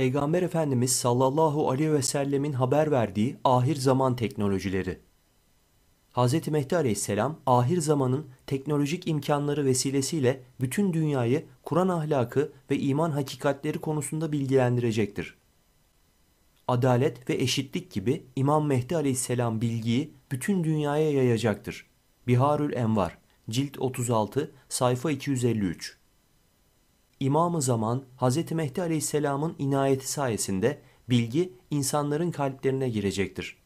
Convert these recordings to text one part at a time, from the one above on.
Peygamber Efendimiz sallallahu aleyhi ve sellemin haber verdiği ahir zaman teknolojileri. Hz. Mehdi aleyhisselam ahir zamanın teknolojik imkanları vesilesiyle bütün dünyayı Kur'an ahlakı ve iman hakikatleri konusunda bilgilendirecektir. Adalet ve eşitlik gibi İmam Mehdi aleyhisselam bilgiyi bütün dünyaya yayacaktır. Biharül Envar, cilt 36, sayfa 253 İmam-ı Zaman Hz. Mehdi Aleyhisselam'ın inayeti sayesinde bilgi insanların kalplerine girecektir.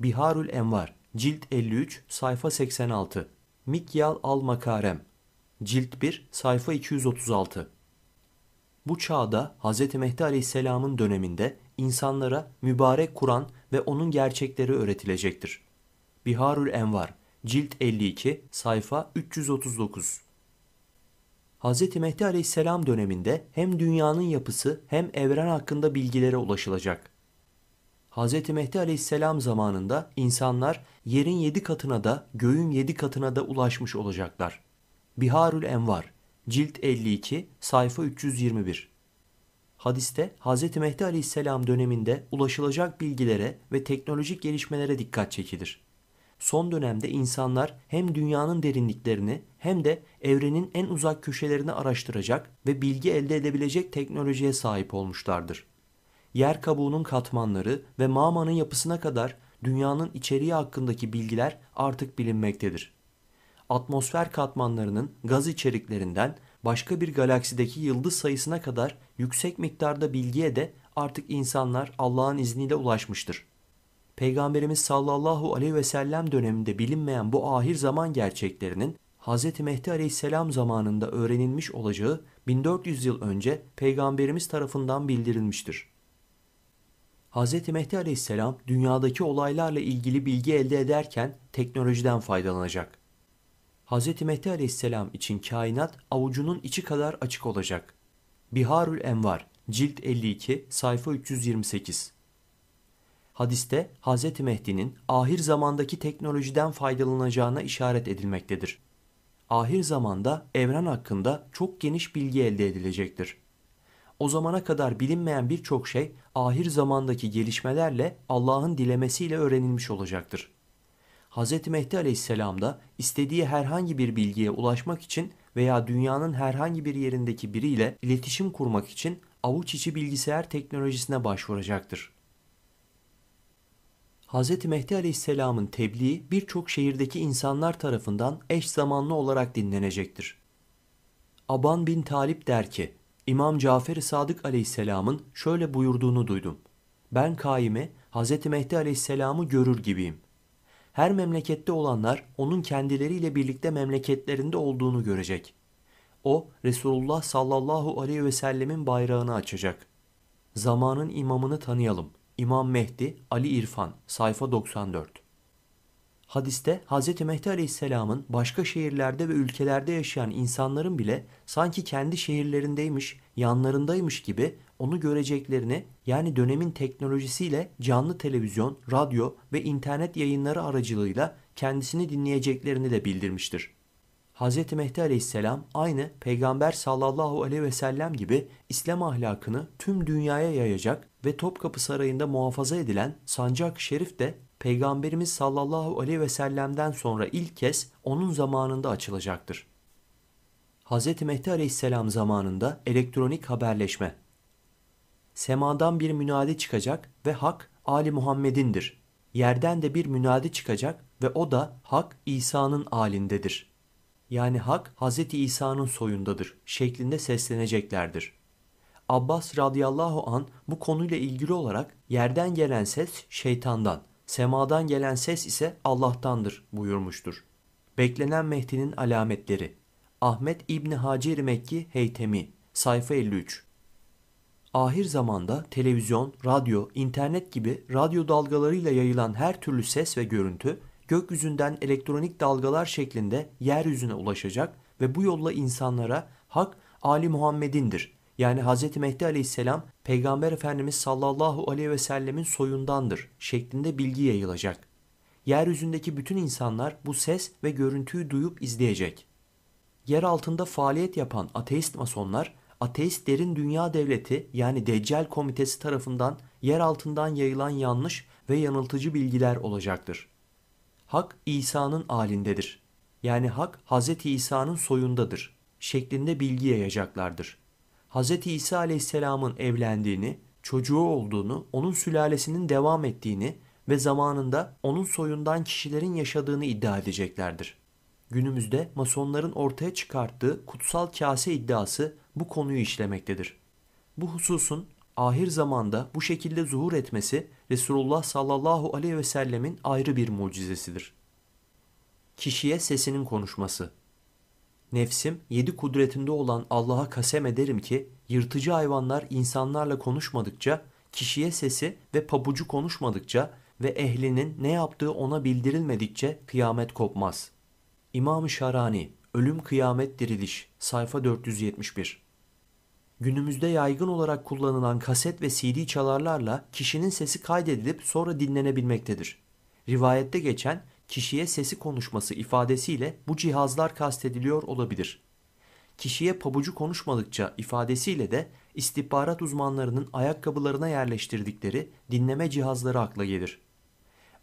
Biharül Envar Cilt 53 sayfa 86 Mikyal al-Makarem Cilt 1 sayfa 236 Bu çağda Hz. Mehdi Aleyhisselam'ın döneminde insanlara mübarek Kur'an ve onun gerçekleri öğretilecektir. Biharül Envar Cilt 52 sayfa 339 Hz. Mehdi Aleyhisselam döneminde hem dünyanın yapısı hem evren hakkında bilgilere ulaşılacak. Hz. Mehdi Aleyhisselam zamanında insanlar yerin yedi katına da göğün yedi katına da ulaşmış olacaklar. Biharül Envar, cilt 52, sayfa 321 Hadiste Hz. Mehdi Aleyhisselam döneminde ulaşılacak bilgilere ve teknolojik gelişmelere dikkat çekilir son dönemde insanlar hem dünyanın derinliklerini hem de evrenin en uzak köşelerini araştıracak ve bilgi elde edebilecek teknolojiye sahip olmuşlardır. Yer kabuğunun katmanları ve mağmanın yapısına kadar dünyanın içeriği hakkındaki bilgiler artık bilinmektedir. Atmosfer katmanlarının gaz içeriklerinden başka bir galaksideki yıldız sayısına kadar yüksek miktarda bilgiye de artık insanlar Allah'ın izniyle ulaşmıştır. Peygamberimiz sallallahu aleyhi ve sellem döneminde bilinmeyen bu ahir zaman gerçeklerinin Hz. Mehdi aleyhisselam zamanında öğrenilmiş olacağı 1400 yıl önce Peygamberimiz tarafından bildirilmiştir. Hz. Mehdi aleyhisselam dünyadaki olaylarla ilgili bilgi elde ederken teknolojiden faydalanacak. Hz. Mehdi aleyhisselam için kainat avucunun içi kadar açık olacak. Biharül Envar, cilt 52, sayfa 328 hadiste Hz. Mehdi'nin ahir zamandaki teknolojiden faydalanacağına işaret edilmektedir. Ahir zamanda evren hakkında çok geniş bilgi elde edilecektir. O zamana kadar bilinmeyen birçok şey ahir zamandaki gelişmelerle Allah'ın dilemesiyle öğrenilmiş olacaktır. Hz. Mehdi aleyhisselam da istediği herhangi bir bilgiye ulaşmak için veya dünyanın herhangi bir yerindeki biriyle iletişim kurmak için avuç içi bilgisayar teknolojisine başvuracaktır. Hz. Mehdi Aleyhisselam'ın tebliği birçok şehirdeki insanlar tarafından eş zamanlı olarak dinlenecektir. Aban bin Talip der ki, İmam Cafer-i Sadık Aleyhisselam'ın şöyle buyurduğunu duydum. Ben kaime Hz. Mehdi Aleyhisselam'ı görür gibiyim. Her memlekette olanlar onun kendileriyle birlikte memleketlerinde olduğunu görecek. O Resulullah sallallahu aleyhi ve sellemin bayrağını açacak. Zamanın imamını tanıyalım.'' İmam Mehdi Ali İrfan sayfa 94 Hadiste Hz. Mehdi Aleyhisselam'ın başka şehirlerde ve ülkelerde yaşayan insanların bile sanki kendi şehirlerindeymiş, yanlarındaymış gibi onu göreceklerini yani dönemin teknolojisiyle canlı televizyon, radyo ve internet yayınları aracılığıyla kendisini dinleyeceklerini de bildirmiştir. Hz. Mehdi aleyhisselam aynı Peygamber sallallahu aleyhi ve sellem gibi İslam ahlakını tüm dünyaya yayacak ve Topkapı Sarayı'nda muhafaza edilen sancak şerif de Peygamberimiz sallallahu aleyhi ve sellem'den sonra ilk kez onun zamanında açılacaktır. Hz. Mehdi aleyhisselam zamanında elektronik haberleşme. Semadan bir münadi çıkacak ve hak Ali Muhammed'indir. Yerden de bir münadi çıkacak ve o da hak İsa'nın alindedir. Yani hak Hz. İsa'nın soyundadır şeklinde sesleneceklerdir.'' Abbas radıyallahu an bu konuyla ilgili olarak yerden gelen ses şeytandan, semadan gelen ses ise Allah'tandır buyurmuştur. Beklenen Mehdi'nin alametleri Ahmet İbni Hacer Mekki Heytemi sayfa 53 Ahir zamanda televizyon, radyo, internet gibi radyo dalgalarıyla yayılan her türlü ses ve görüntü gökyüzünden elektronik dalgalar şeklinde yeryüzüne ulaşacak ve bu yolla insanlara hak Ali Muhammed'indir yani Hz. Mehdi aleyhisselam Peygamber Efendimiz sallallahu aleyhi ve sellemin soyundandır şeklinde bilgi yayılacak. Yeryüzündeki bütün insanlar bu ses ve görüntüyü duyup izleyecek. Yer altında faaliyet yapan ateist masonlar, ateist derin dünya devleti yani Deccal komitesi tarafından yer altından yayılan yanlış ve yanıltıcı bilgiler olacaktır. Hak İsa'nın alindedir. Yani hak Hz. İsa'nın soyundadır şeklinde bilgi yayacaklardır. Hz. İsa aleyhisselamın evlendiğini, çocuğu olduğunu, onun sülalesinin devam ettiğini ve zamanında onun soyundan kişilerin yaşadığını iddia edeceklerdir. Günümüzde masonların ortaya çıkarttığı kutsal kase iddiası bu konuyu işlemektedir. Bu hususun ahir zamanda bu şekilde zuhur etmesi Resulullah sallallahu aleyhi ve sellemin ayrı bir mucizesidir. Kişiye sesinin konuşması Nefsim yedi kudretinde olan Allah'a kasem ederim ki yırtıcı hayvanlar insanlarla konuşmadıkça, kişiye sesi ve pabucu konuşmadıkça ve ehlinin ne yaptığı ona bildirilmedikçe kıyamet kopmaz. İmam-ı Şarani, Ölüm Kıyamet Diriliş, sayfa 471 Günümüzde yaygın olarak kullanılan kaset ve CD çalarlarla kişinin sesi kaydedilip sonra dinlenebilmektedir. Rivayette geçen kişiye sesi konuşması ifadesiyle bu cihazlar kastediliyor olabilir. Kişiye pabucu konuşmadıkça ifadesiyle de istihbarat uzmanlarının ayakkabılarına yerleştirdikleri dinleme cihazları akla gelir.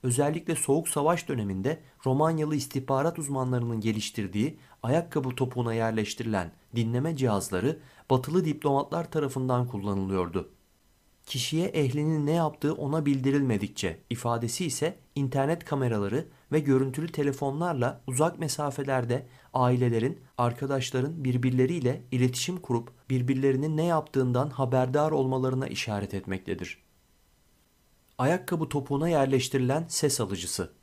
Özellikle Soğuk Savaş döneminde Romanyalı istihbarat uzmanlarının geliştirdiği ayakkabı topuğuna yerleştirilen dinleme cihazları batılı diplomatlar tarafından kullanılıyordu kişiye ehlinin ne yaptığı ona bildirilmedikçe ifadesi ise internet kameraları ve görüntülü telefonlarla uzak mesafelerde ailelerin, arkadaşların birbirleriyle iletişim kurup birbirlerinin ne yaptığından haberdar olmalarına işaret etmektedir. Ayakkabı topuğuna yerleştirilen ses alıcısı.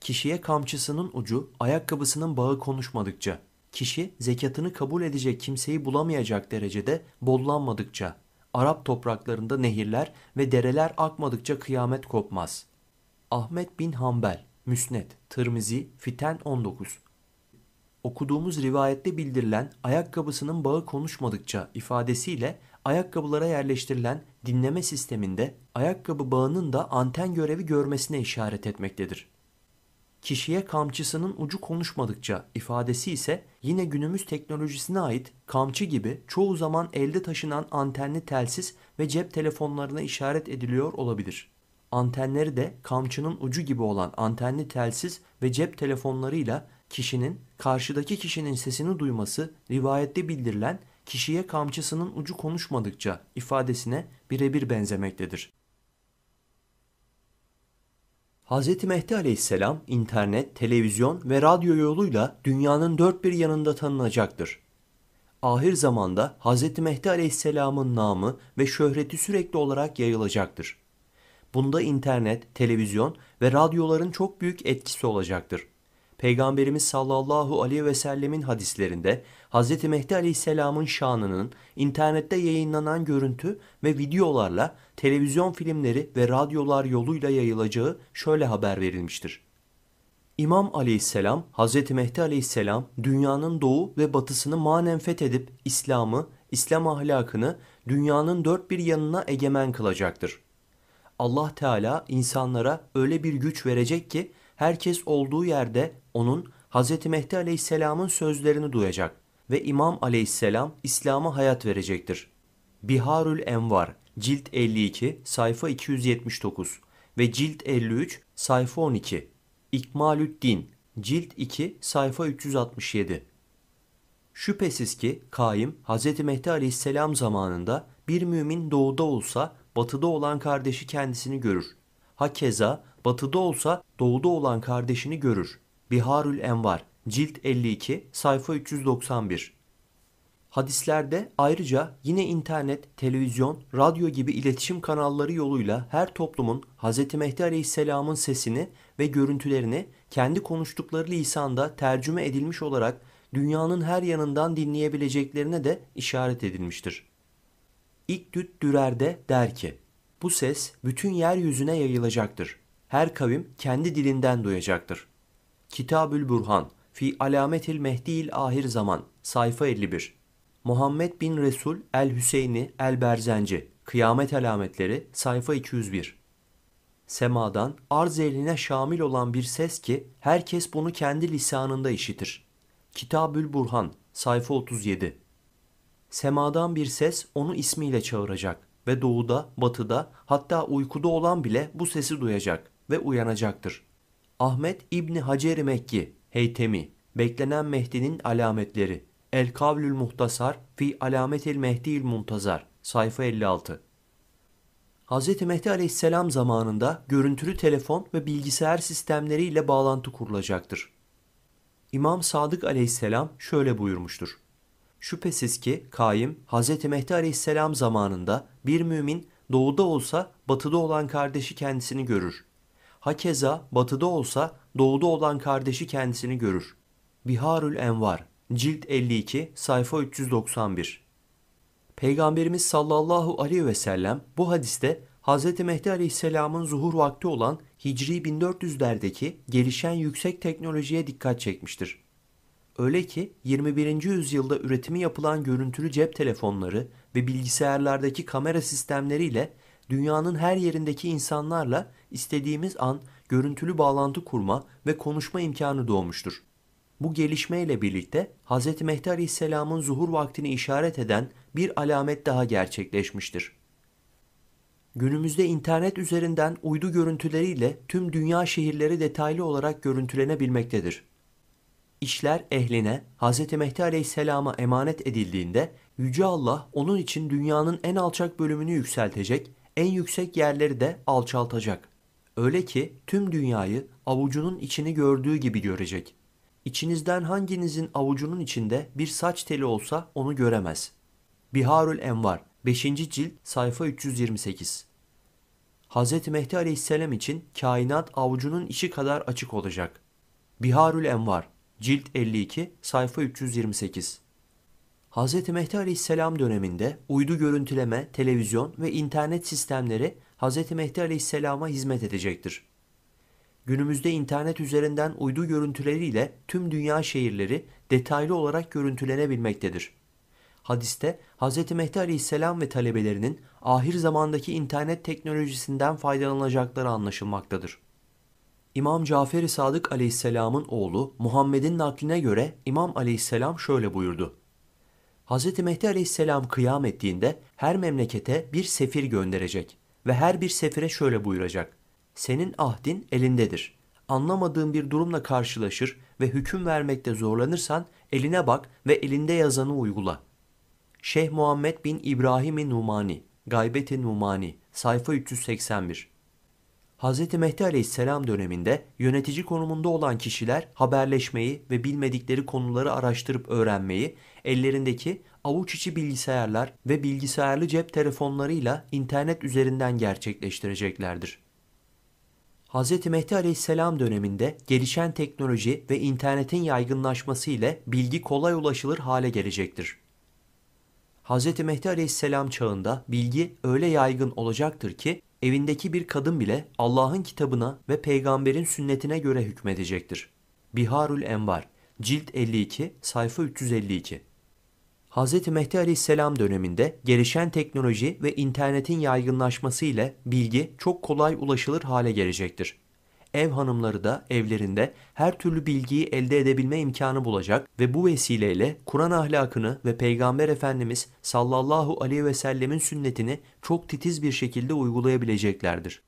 Kişiye kamçısının ucu ayakkabısının bağı konuşmadıkça, kişi zekatını kabul edecek kimseyi bulamayacak derecede bollanmadıkça Arap topraklarında nehirler ve dereler akmadıkça kıyamet kopmaz. Ahmet bin Hanbel, Müsned, Tirmizi, Fiten 19 Okuduğumuz rivayette bildirilen ayakkabısının bağı konuşmadıkça ifadesiyle ayakkabılara yerleştirilen dinleme sisteminde ayakkabı bağının da anten görevi görmesine işaret etmektedir kişiye kamçısının ucu konuşmadıkça ifadesi ise yine günümüz teknolojisine ait kamçı gibi çoğu zaman elde taşınan antenli telsiz ve cep telefonlarına işaret ediliyor olabilir. Antenleri de kamçının ucu gibi olan antenli telsiz ve cep telefonlarıyla kişinin karşıdaki kişinin sesini duyması rivayette bildirilen kişiye kamçısının ucu konuşmadıkça ifadesine birebir benzemektedir. Hz. Mehdi aleyhisselam internet, televizyon ve radyo yoluyla dünyanın dört bir yanında tanınacaktır. Ahir zamanda Hz. Mehdi aleyhisselamın namı ve şöhreti sürekli olarak yayılacaktır. Bunda internet, televizyon ve radyoların çok büyük etkisi olacaktır. Peygamberimiz sallallahu aleyhi ve sellemin hadislerinde Hz. Mehdi aleyhisselamın şanının internette yayınlanan görüntü ve videolarla televizyon filmleri ve radyolar yoluyla yayılacağı şöyle haber verilmiştir. İmam aleyhisselam, Hz. Mehdi aleyhisselam dünyanın doğu ve batısını manen fethedip İslam'ı, İslam ahlakını dünyanın dört bir yanına egemen kılacaktır. Allah Teala insanlara öyle bir güç verecek ki herkes olduğu yerde onun Hz. Mehdi aleyhisselamın sözlerini duyacak ve İmam aleyhisselam İslam'a hayat verecektir. Biharül Envar cilt 52 sayfa 279 ve cilt 53 sayfa 12 İkmalüddin cilt 2 sayfa 367 Şüphesiz ki Kaim Hz. Mehdi aleyhisselam zamanında bir mümin doğuda olsa batıda olan kardeşi kendisini görür. Hakeza batıda olsa doğuda olan kardeşini görür. Biharül Envar, cilt 52, sayfa 391. Hadislerde ayrıca yine internet, televizyon, radyo gibi iletişim kanalları yoluyla her toplumun Hz. Mehdi Aleyhisselam'ın sesini ve görüntülerini kendi konuştukları lisanda tercüme edilmiş olarak dünyanın her yanından dinleyebileceklerine de işaret edilmiştir. İkdüt Dürer'de der ki, bu ses bütün yeryüzüne yayılacaktır her kavim kendi dilinden duyacaktır. Kitabül Burhan fi alametil mehdiil ahir zaman sayfa 51 Muhammed bin Resul el Hüseyni el Berzenci Kıyamet alametleri sayfa 201 Semadan arz eline şamil olan bir ses ki herkes bunu kendi lisanında işitir. Kitabül Burhan sayfa 37 Semadan bir ses onu ismiyle çağıracak ve doğuda, batıda hatta uykuda olan bile bu sesi duyacak ve uyanacaktır. Ahmet İbni Hacer Mekki, Heytemi, Beklenen Mehdi'nin Alametleri, El Kavlül Muhtasar fi Alametil Mehdi'il Muntazar, sayfa 56. Hz. Mehdi aleyhisselam zamanında görüntülü telefon ve bilgisayar sistemleriyle bağlantı kurulacaktır. İmam Sadık aleyhisselam şöyle buyurmuştur. Şüphesiz ki kaim Hz. Mehdi aleyhisselam zamanında bir mümin doğuda olsa batıda olan kardeşi kendisini görür. Hakeza batıda olsa doğuda olan kardeşi kendisini görür. Biharül Envar cilt 52 sayfa 391 Peygamberimiz sallallahu aleyhi ve sellem bu hadiste Hz. Mehdi aleyhisselamın zuhur vakti olan Hicri 1400'lerdeki gelişen yüksek teknolojiye dikkat çekmiştir. Öyle ki 21. yüzyılda üretimi yapılan görüntülü cep telefonları ve bilgisayarlardaki kamera sistemleriyle dünyanın her yerindeki insanlarla istediğimiz an görüntülü bağlantı kurma ve konuşma imkanı doğmuştur. Bu gelişmeyle birlikte Hz. Mehdi Aleyhisselam'ın zuhur vaktini işaret eden bir alamet daha gerçekleşmiştir. Günümüzde internet üzerinden uydu görüntüleriyle tüm dünya şehirleri detaylı olarak görüntülenebilmektedir. İşler ehline Hz. Mehdi Aleyhisselam'a emanet edildiğinde Yüce Allah onun için dünyanın en alçak bölümünü yükseltecek en yüksek yerleri de alçaltacak. Öyle ki tüm dünyayı avucunun içini gördüğü gibi görecek. İçinizden hanginizin avucunun içinde bir saç teli olsa onu göremez. Biharül Envar 5. cilt sayfa 328 Hz. Mehdi aleyhisselam için kainat avucunun içi kadar açık olacak. Biharül Envar cilt 52 sayfa 328 Hz. Mehdi Aleyhisselam döneminde uydu görüntüleme, televizyon ve internet sistemleri Hz. Mehdi Aleyhisselam'a hizmet edecektir. Günümüzde internet üzerinden uydu görüntüleriyle tüm dünya şehirleri detaylı olarak görüntülenebilmektedir. Hadiste Hz. Mehdi Aleyhisselam ve talebelerinin ahir zamandaki internet teknolojisinden faydalanacakları anlaşılmaktadır. İmam Cafer-i Sadık Aleyhisselam'ın oğlu Muhammed'in nakline göre İmam Aleyhisselam şöyle buyurdu. Hz. Mehdi aleyhisselam kıyam ettiğinde her memlekete bir sefir gönderecek ve her bir sefire şöyle buyuracak. Senin ahdin elindedir. Anlamadığın bir durumla karşılaşır ve hüküm vermekte zorlanırsan eline bak ve elinde yazanı uygula. Şeyh Muhammed bin İbrahim-i Numani, Gaybet-i Numani, sayfa 381 Hz. Mehdi Aleyhisselam döneminde yönetici konumunda olan kişiler haberleşmeyi ve bilmedikleri konuları araştırıp öğrenmeyi ellerindeki avuç içi bilgisayarlar ve bilgisayarlı cep telefonlarıyla internet üzerinden gerçekleştireceklerdir. Hz. Mehdi Aleyhisselam döneminde gelişen teknoloji ve internetin yaygınlaşması ile bilgi kolay ulaşılır hale gelecektir. Hz. Mehdi Aleyhisselam çağında bilgi öyle yaygın olacaktır ki evindeki bir kadın bile Allah'ın kitabına ve peygamberin sünnetine göre hükmedecektir. Biharül Envar, cilt 52, sayfa 352 Hz. Mehdi Aleyhisselam döneminde gelişen teknoloji ve internetin yaygınlaşması ile bilgi çok kolay ulaşılır hale gelecektir. Ev hanımları da evlerinde her türlü bilgiyi elde edebilme imkanı bulacak ve bu vesileyle Kur'an ahlakını ve Peygamber Efendimiz sallallahu aleyhi ve sellemin sünnetini çok titiz bir şekilde uygulayabileceklerdir.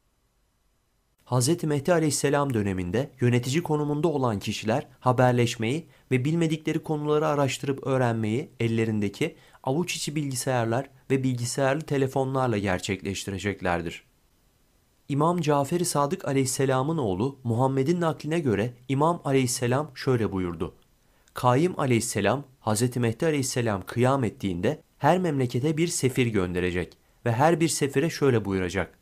Hz. Mehdi Aleyhisselam döneminde yönetici konumunda olan kişiler haberleşmeyi ve bilmedikleri konuları araştırıp öğrenmeyi ellerindeki avuç içi bilgisayarlar ve bilgisayarlı telefonlarla gerçekleştireceklerdir. İmam Caferi Sadık aleyhisselamın oğlu Muhammed'in nakline göre İmam aleyhisselam şöyle buyurdu. Kaim aleyhisselam Hz. Mehdi aleyhisselam kıyam ettiğinde her memlekete bir sefir gönderecek ve her bir sefire şöyle buyuracak.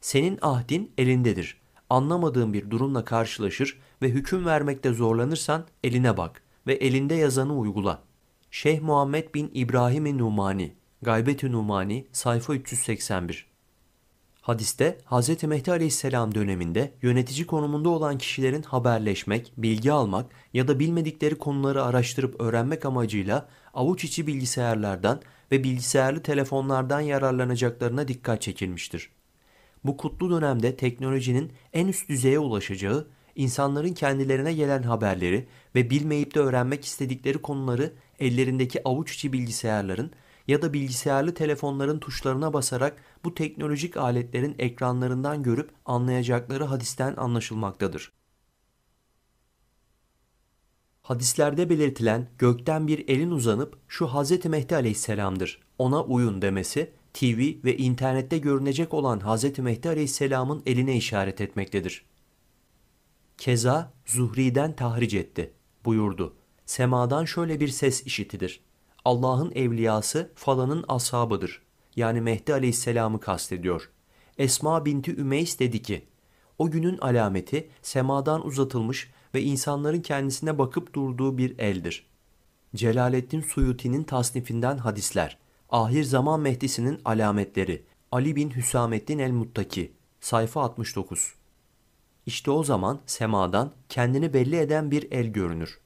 Senin ahdin elindedir. Anlamadığın bir durumla karşılaşır ve hüküm vermekte zorlanırsan eline bak ve elinde yazanı uygula. Şeyh Muhammed bin İbrahim-i Numani, Gaybet-i Numani, sayfa 381 Hadiste Hz. Mehdi Aleyhisselam döneminde yönetici konumunda olan kişilerin haberleşmek, bilgi almak ya da bilmedikleri konuları araştırıp öğrenmek amacıyla avuç içi bilgisayarlardan ve bilgisayarlı telefonlardan yararlanacaklarına dikkat çekilmiştir. Bu kutlu dönemde teknolojinin en üst düzeye ulaşacağı insanların kendilerine gelen haberleri ve bilmeyip de öğrenmek istedikleri konuları ellerindeki avuç içi bilgisayarların ya da bilgisayarlı telefonların tuşlarına basarak bu teknolojik aletlerin ekranlarından görüp anlayacakları hadisten anlaşılmaktadır. Hadislerde belirtilen gökten bir elin uzanıp şu Hz. Mehdi aleyhisselamdır ona uyun demesi TV ve internette görünecek olan Hz. Mehdi aleyhisselamın eline işaret etmektedir. Keza Zuhri'den tahric etti. Buyurdu. Semadan şöyle bir ses işitilir. Allah'ın evliyası falanın ashabıdır. Yani Mehdi aleyhisselamı kastediyor. Esma binti Ümeys dedi ki, o günün alameti semadan uzatılmış ve insanların kendisine bakıp durduğu bir eldir. Celaleddin Suyuti'nin tasnifinden hadisler, Ahir Zaman Mehdisi'nin alametleri, Ali bin Hüsamettin el-Muttaki, sayfa 69. İşte o zaman semadan kendini belli eden bir el görünür.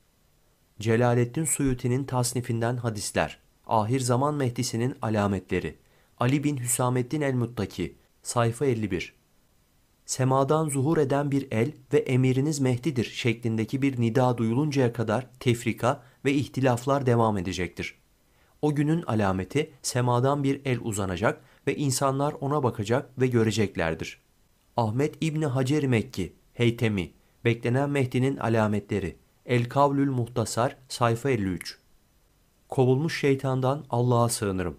Celaleddin Suyuti'nin tasnifinden hadisler, ahir zaman mehdisinin alametleri, Ali bin Hüsamettin el-Muttaki, sayfa 51. Semadan zuhur eden bir el ve emiriniz Mehdi'dir şeklindeki bir nida duyuluncaya kadar tefrika ve ihtilaflar devam edecektir. O günün alameti semadan bir el uzanacak ve insanlar ona bakacak ve göreceklerdir.'' Ahmet İbni Hacer Mekki, Heytemi, Beklenen Mehdi'nin Alametleri, El Kavlül Muhtasar, sayfa 53. Kovulmuş şeytandan Allah'a sığınırım.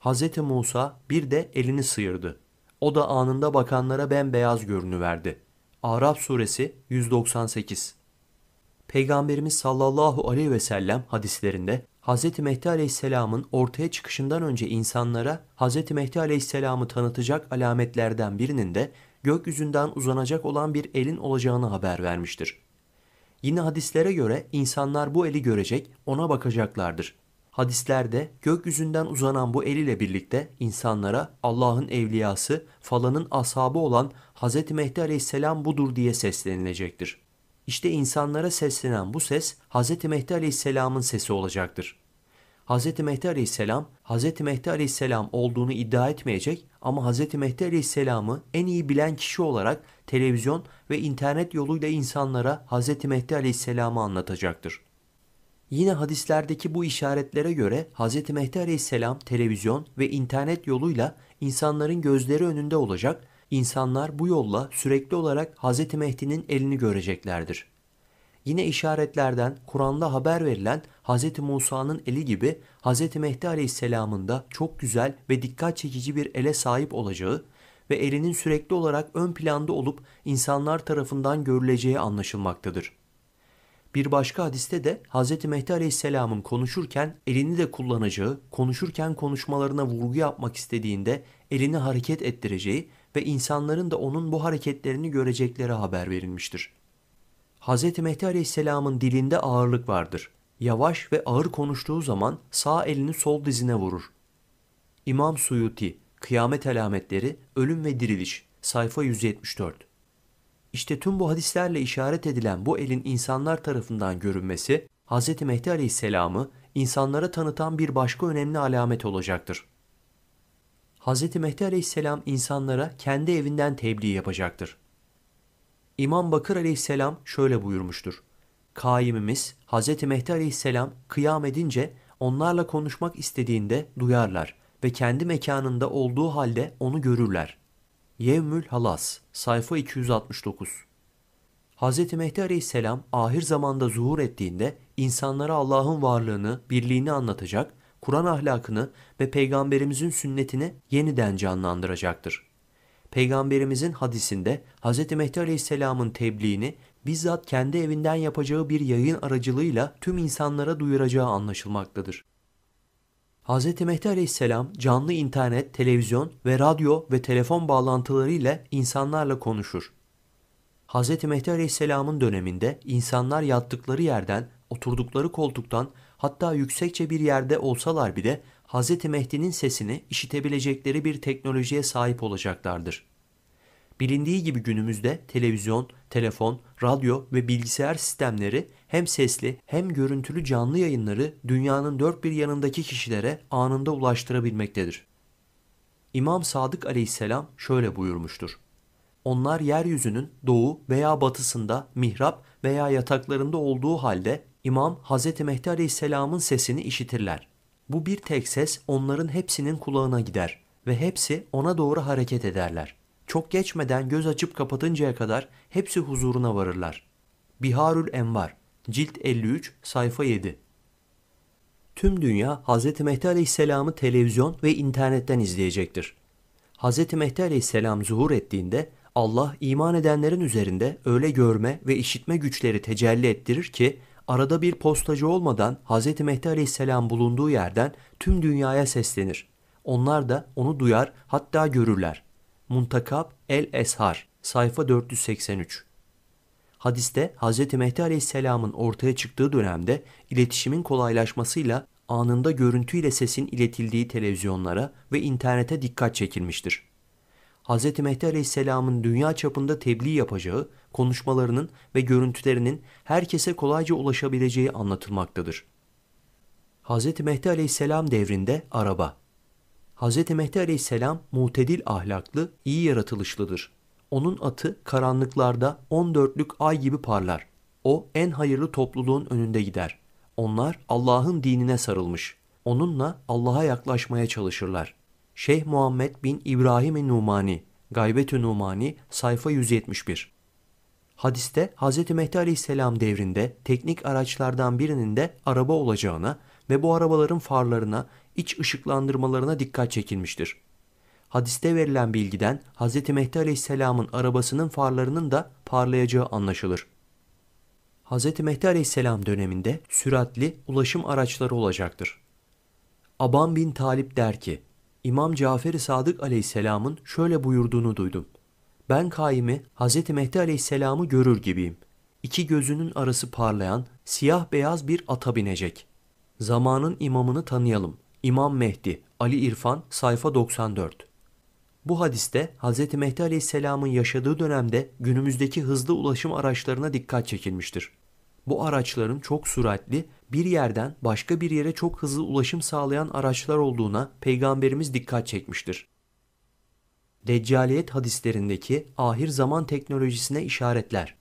Hz. Musa bir de elini sıyırdı. O da anında bakanlara bembeyaz görünüverdi. Arap suresi 198 Peygamberimiz sallallahu aleyhi ve sellem hadislerinde Hz. Mehdi Aleyhisselam'ın ortaya çıkışından önce insanlara Hz. Mehdi Aleyhisselam'ı tanıtacak alametlerden birinin de gökyüzünden uzanacak olan bir elin olacağını haber vermiştir. Yine hadislere göre insanlar bu eli görecek, ona bakacaklardır. Hadislerde gökyüzünden uzanan bu el ile birlikte insanlara Allah'ın evliyası falanın ashabı olan Hz. Mehdi aleyhisselam budur diye seslenilecektir. İşte insanlara seslenen bu ses Hz. Mehdi aleyhisselamın sesi olacaktır. Hz. Mehdi aleyhisselam, Hz. Mehdi aleyhisselam olduğunu iddia etmeyecek ama Hz. Mehdi Aleyhisselam'ı en iyi bilen kişi olarak televizyon ve internet yoluyla insanlara Hz. Mehdi Aleyhisselam'ı anlatacaktır. Yine hadislerdeki bu işaretlere göre Hz. Mehdi Aleyhisselam televizyon ve internet yoluyla insanların gözleri önünde olacak, insanlar bu yolla sürekli olarak Hz. Mehdi'nin elini göreceklerdir yine işaretlerden Kur'an'da haber verilen Hz. Musa'nın eli gibi Hz. Mehdi Aleyhisselam'ın da çok güzel ve dikkat çekici bir ele sahip olacağı ve elinin sürekli olarak ön planda olup insanlar tarafından görüleceği anlaşılmaktadır. Bir başka hadiste de Hz. Mehdi Aleyhisselam'ın konuşurken elini de kullanacağı, konuşurken konuşmalarına vurgu yapmak istediğinde elini hareket ettireceği ve insanların da onun bu hareketlerini görecekleri haber verilmiştir. Hz. Mehdi Aleyhisselam'ın dilinde ağırlık vardır. Yavaş ve ağır konuştuğu zaman sağ elini sol dizine vurur. İmam Suyuti, Kıyamet Alametleri, Ölüm ve Diriliş, sayfa 174. İşte tüm bu hadislerle işaret edilen bu elin insanlar tarafından görünmesi, Hz. Mehdi Aleyhisselam'ı insanlara tanıtan bir başka önemli alamet olacaktır. Hz. Mehdi Aleyhisselam insanlara kendi evinden tebliğ yapacaktır. İmam Bakır aleyhisselam şöyle buyurmuştur. Kaimimiz Hz. Mehdi aleyhisselam kıyam edince onlarla konuşmak istediğinde duyarlar ve kendi mekanında olduğu halde onu görürler. Yevmül Halas sayfa 269 Hz. Mehdi aleyhisselam ahir zamanda zuhur ettiğinde insanlara Allah'ın varlığını, birliğini anlatacak, Kur'an ahlakını ve peygamberimizin sünnetini yeniden canlandıracaktır. Peygamberimizin hadisinde Hz. Mehdi Aleyhisselam'ın tebliğini bizzat kendi evinden yapacağı bir yayın aracılığıyla tüm insanlara duyuracağı anlaşılmaktadır. Hz. Mehdi Aleyhisselam canlı internet, televizyon ve radyo ve telefon bağlantılarıyla insanlarla konuşur. Hz. Mehdi Aleyhisselam'ın döneminde insanlar yattıkları yerden, oturdukları koltuktan hatta yüksekçe bir yerde olsalar bile Hz. Mehdi'nin sesini işitebilecekleri bir teknolojiye sahip olacaklardır. Bilindiği gibi günümüzde televizyon, telefon, radyo ve bilgisayar sistemleri hem sesli hem görüntülü canlı yayınları dünyanın dört bir yanındaki kişilere anında ulaştırabilmektedir. İmam Sadık aleyhisselam şöyle buyurmuştur. Onlar yeryüzünün doğu veya batısında mihrap veya yataklarında olduğu halde İmam Hz. Mehdi aleyhisselamın sesini işitirler. Bu bir tek ses onların hepsinin kulağına gider ve hepsi ona doğru hareket ederler. Çok geçmeden göz açıp kapatıncaya kadar hepsi huzuruna varırlar. Biharül Envar Cilt 53 sayfa 7 Tüm dünya Hz. Mehdi Aleyhisselam'ı televizyon ve internetten izleyecektir. Hz. Mehdi Aleyhisselam zuhur ettiğinde Allah iman edenlerin üzerinde öyle görme ve işitme güçleri tecelli ettirir ki arada bir postacı olmadan Hz. Mehdi aleyhisselam bulunduğu yerden tüm dünyaya seslenir. Onlar da onu duyar hatta görürler. Muntakab El Eshar sayfa 483 Hadiste Hz. Mehdi Aleyhisselam'ın ortaya çıktığı dönemde iletişimin kolaylaşmasıyla anında görüntüyle sesin iletildiği televizyonlara ve internete dikkat çekilmiştir. Hz. Mehdi Aleyhisselam'ın dünya çapında tebliğ yapacağı, konuşmalarının ve görüntülerinin herkese kolayca ulaşabileceği anlatılmaktadır. Hz. Mehdi Aleyhisselam devrinde araba. Hz. Mehdi Aleyhisselam mutedil ahlaklı, iyi yaratılışlıdır. Onun atı karanlıklarda 14'lük ay gibi parlar. O en hayırlı topluluğun önünde gider. Onlar Allah'ın dinine sarılmış. Onunla Allah'a yaklaşmaya çalışırlar. Şeyh Muhammed bin İbrahim-i Numani, Gaybet-i Numani, sayfa 171. Hadiste Hz. Mehdi aleyhisselam devrinde teknik araçlardan birinin de araba olacağına ve bu arabaların farlarına, iç ışıklandırmalarına dikkat çekilmiştir. Hadiste verilen bilgiden Hz. Mehdi aleyhisselamın arabasının farlarının da parlayacağı anlaşılır. Hz. Mehdi aleyhisselam döneminde süratli ulaşım araçları olacaktır. Aban bin Talip der ki, İmam Cafer-i Sadık aleyhisselamın şöyle buyurduğunu duydum. Ben kaimi Hz. Mehdi aleyhisselamı görür gibiyim. İki gözünün arası parlayan siyah beyaz bir ata binecek. Zamanın imamını tanıyalım. İmam Mehdi, Ali İrfan, sayfa 94. Bu hadiste Hz. Mehdi Aleyhisselam'ın yaşadığı dönemde günümüzdeki hızlı ulaşım araçlarına dikkat çekilmiştir. Bu araçların çok süratli bir yerden başka bir yere çok hızlı ulaşım sağlayan araçlar olduğuna peygamberimiz dikkat çekmiştir. Deccaliyet hadislerindeki ahir zaman teknolojisine işaretler.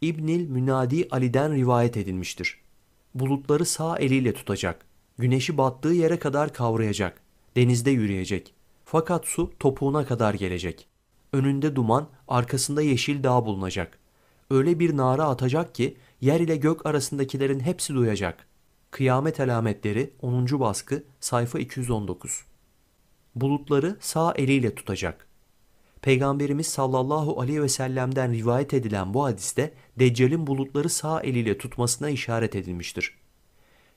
İbnil Münadi Ali'den rivayet edilmiştir. Bulutları sağ eliyle tutacak, güneşi battığı yere kadar kavrayacak, denizde yürüyecek. Fakat su topuğuna kadar gelecek. Önünde duman, arkasında yeşil dağ bulunacak. Öyle bir nara atacak ki Yer ile gök arasındakilerin hepsi duyacak. Kıyamet alametleri 10. baskı sayfa 219. Bulutları sağ eliyle tutacak. Peygamberimiz sallallahu aleyhi ve sellem'den rivayet edilen bu hadiste Deccal'in bulutları sağ eliyle tutmasına işaret edilmiştir.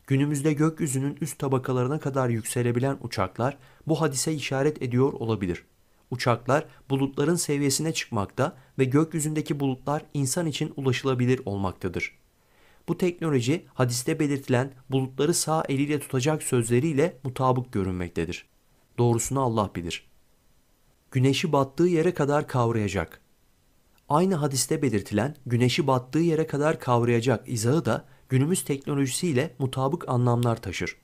Günümüzde gökyüzünün üst tabakalarına kadar yükselebilen uçaklar bu hadise işaret ediyor olabilir. Uçaklar bulutların seviyesine çıkmakta ve gökyüzündeki bulutlar insan için ulaşılabilir olmaktadır. Bu teknoloji hadiste belirtilen bulutları sağ eliyle tutacak sözleriyle mutabık görünmektedir. Doğrusunu Allah bilir. Güneşi battığı yere kadar kavrayacak. Aynı hadiste belirtilen güneşi battığı yere kadar kavrayacak izahı da günümüz teknolojisiyle mutabık anlamlar taşır.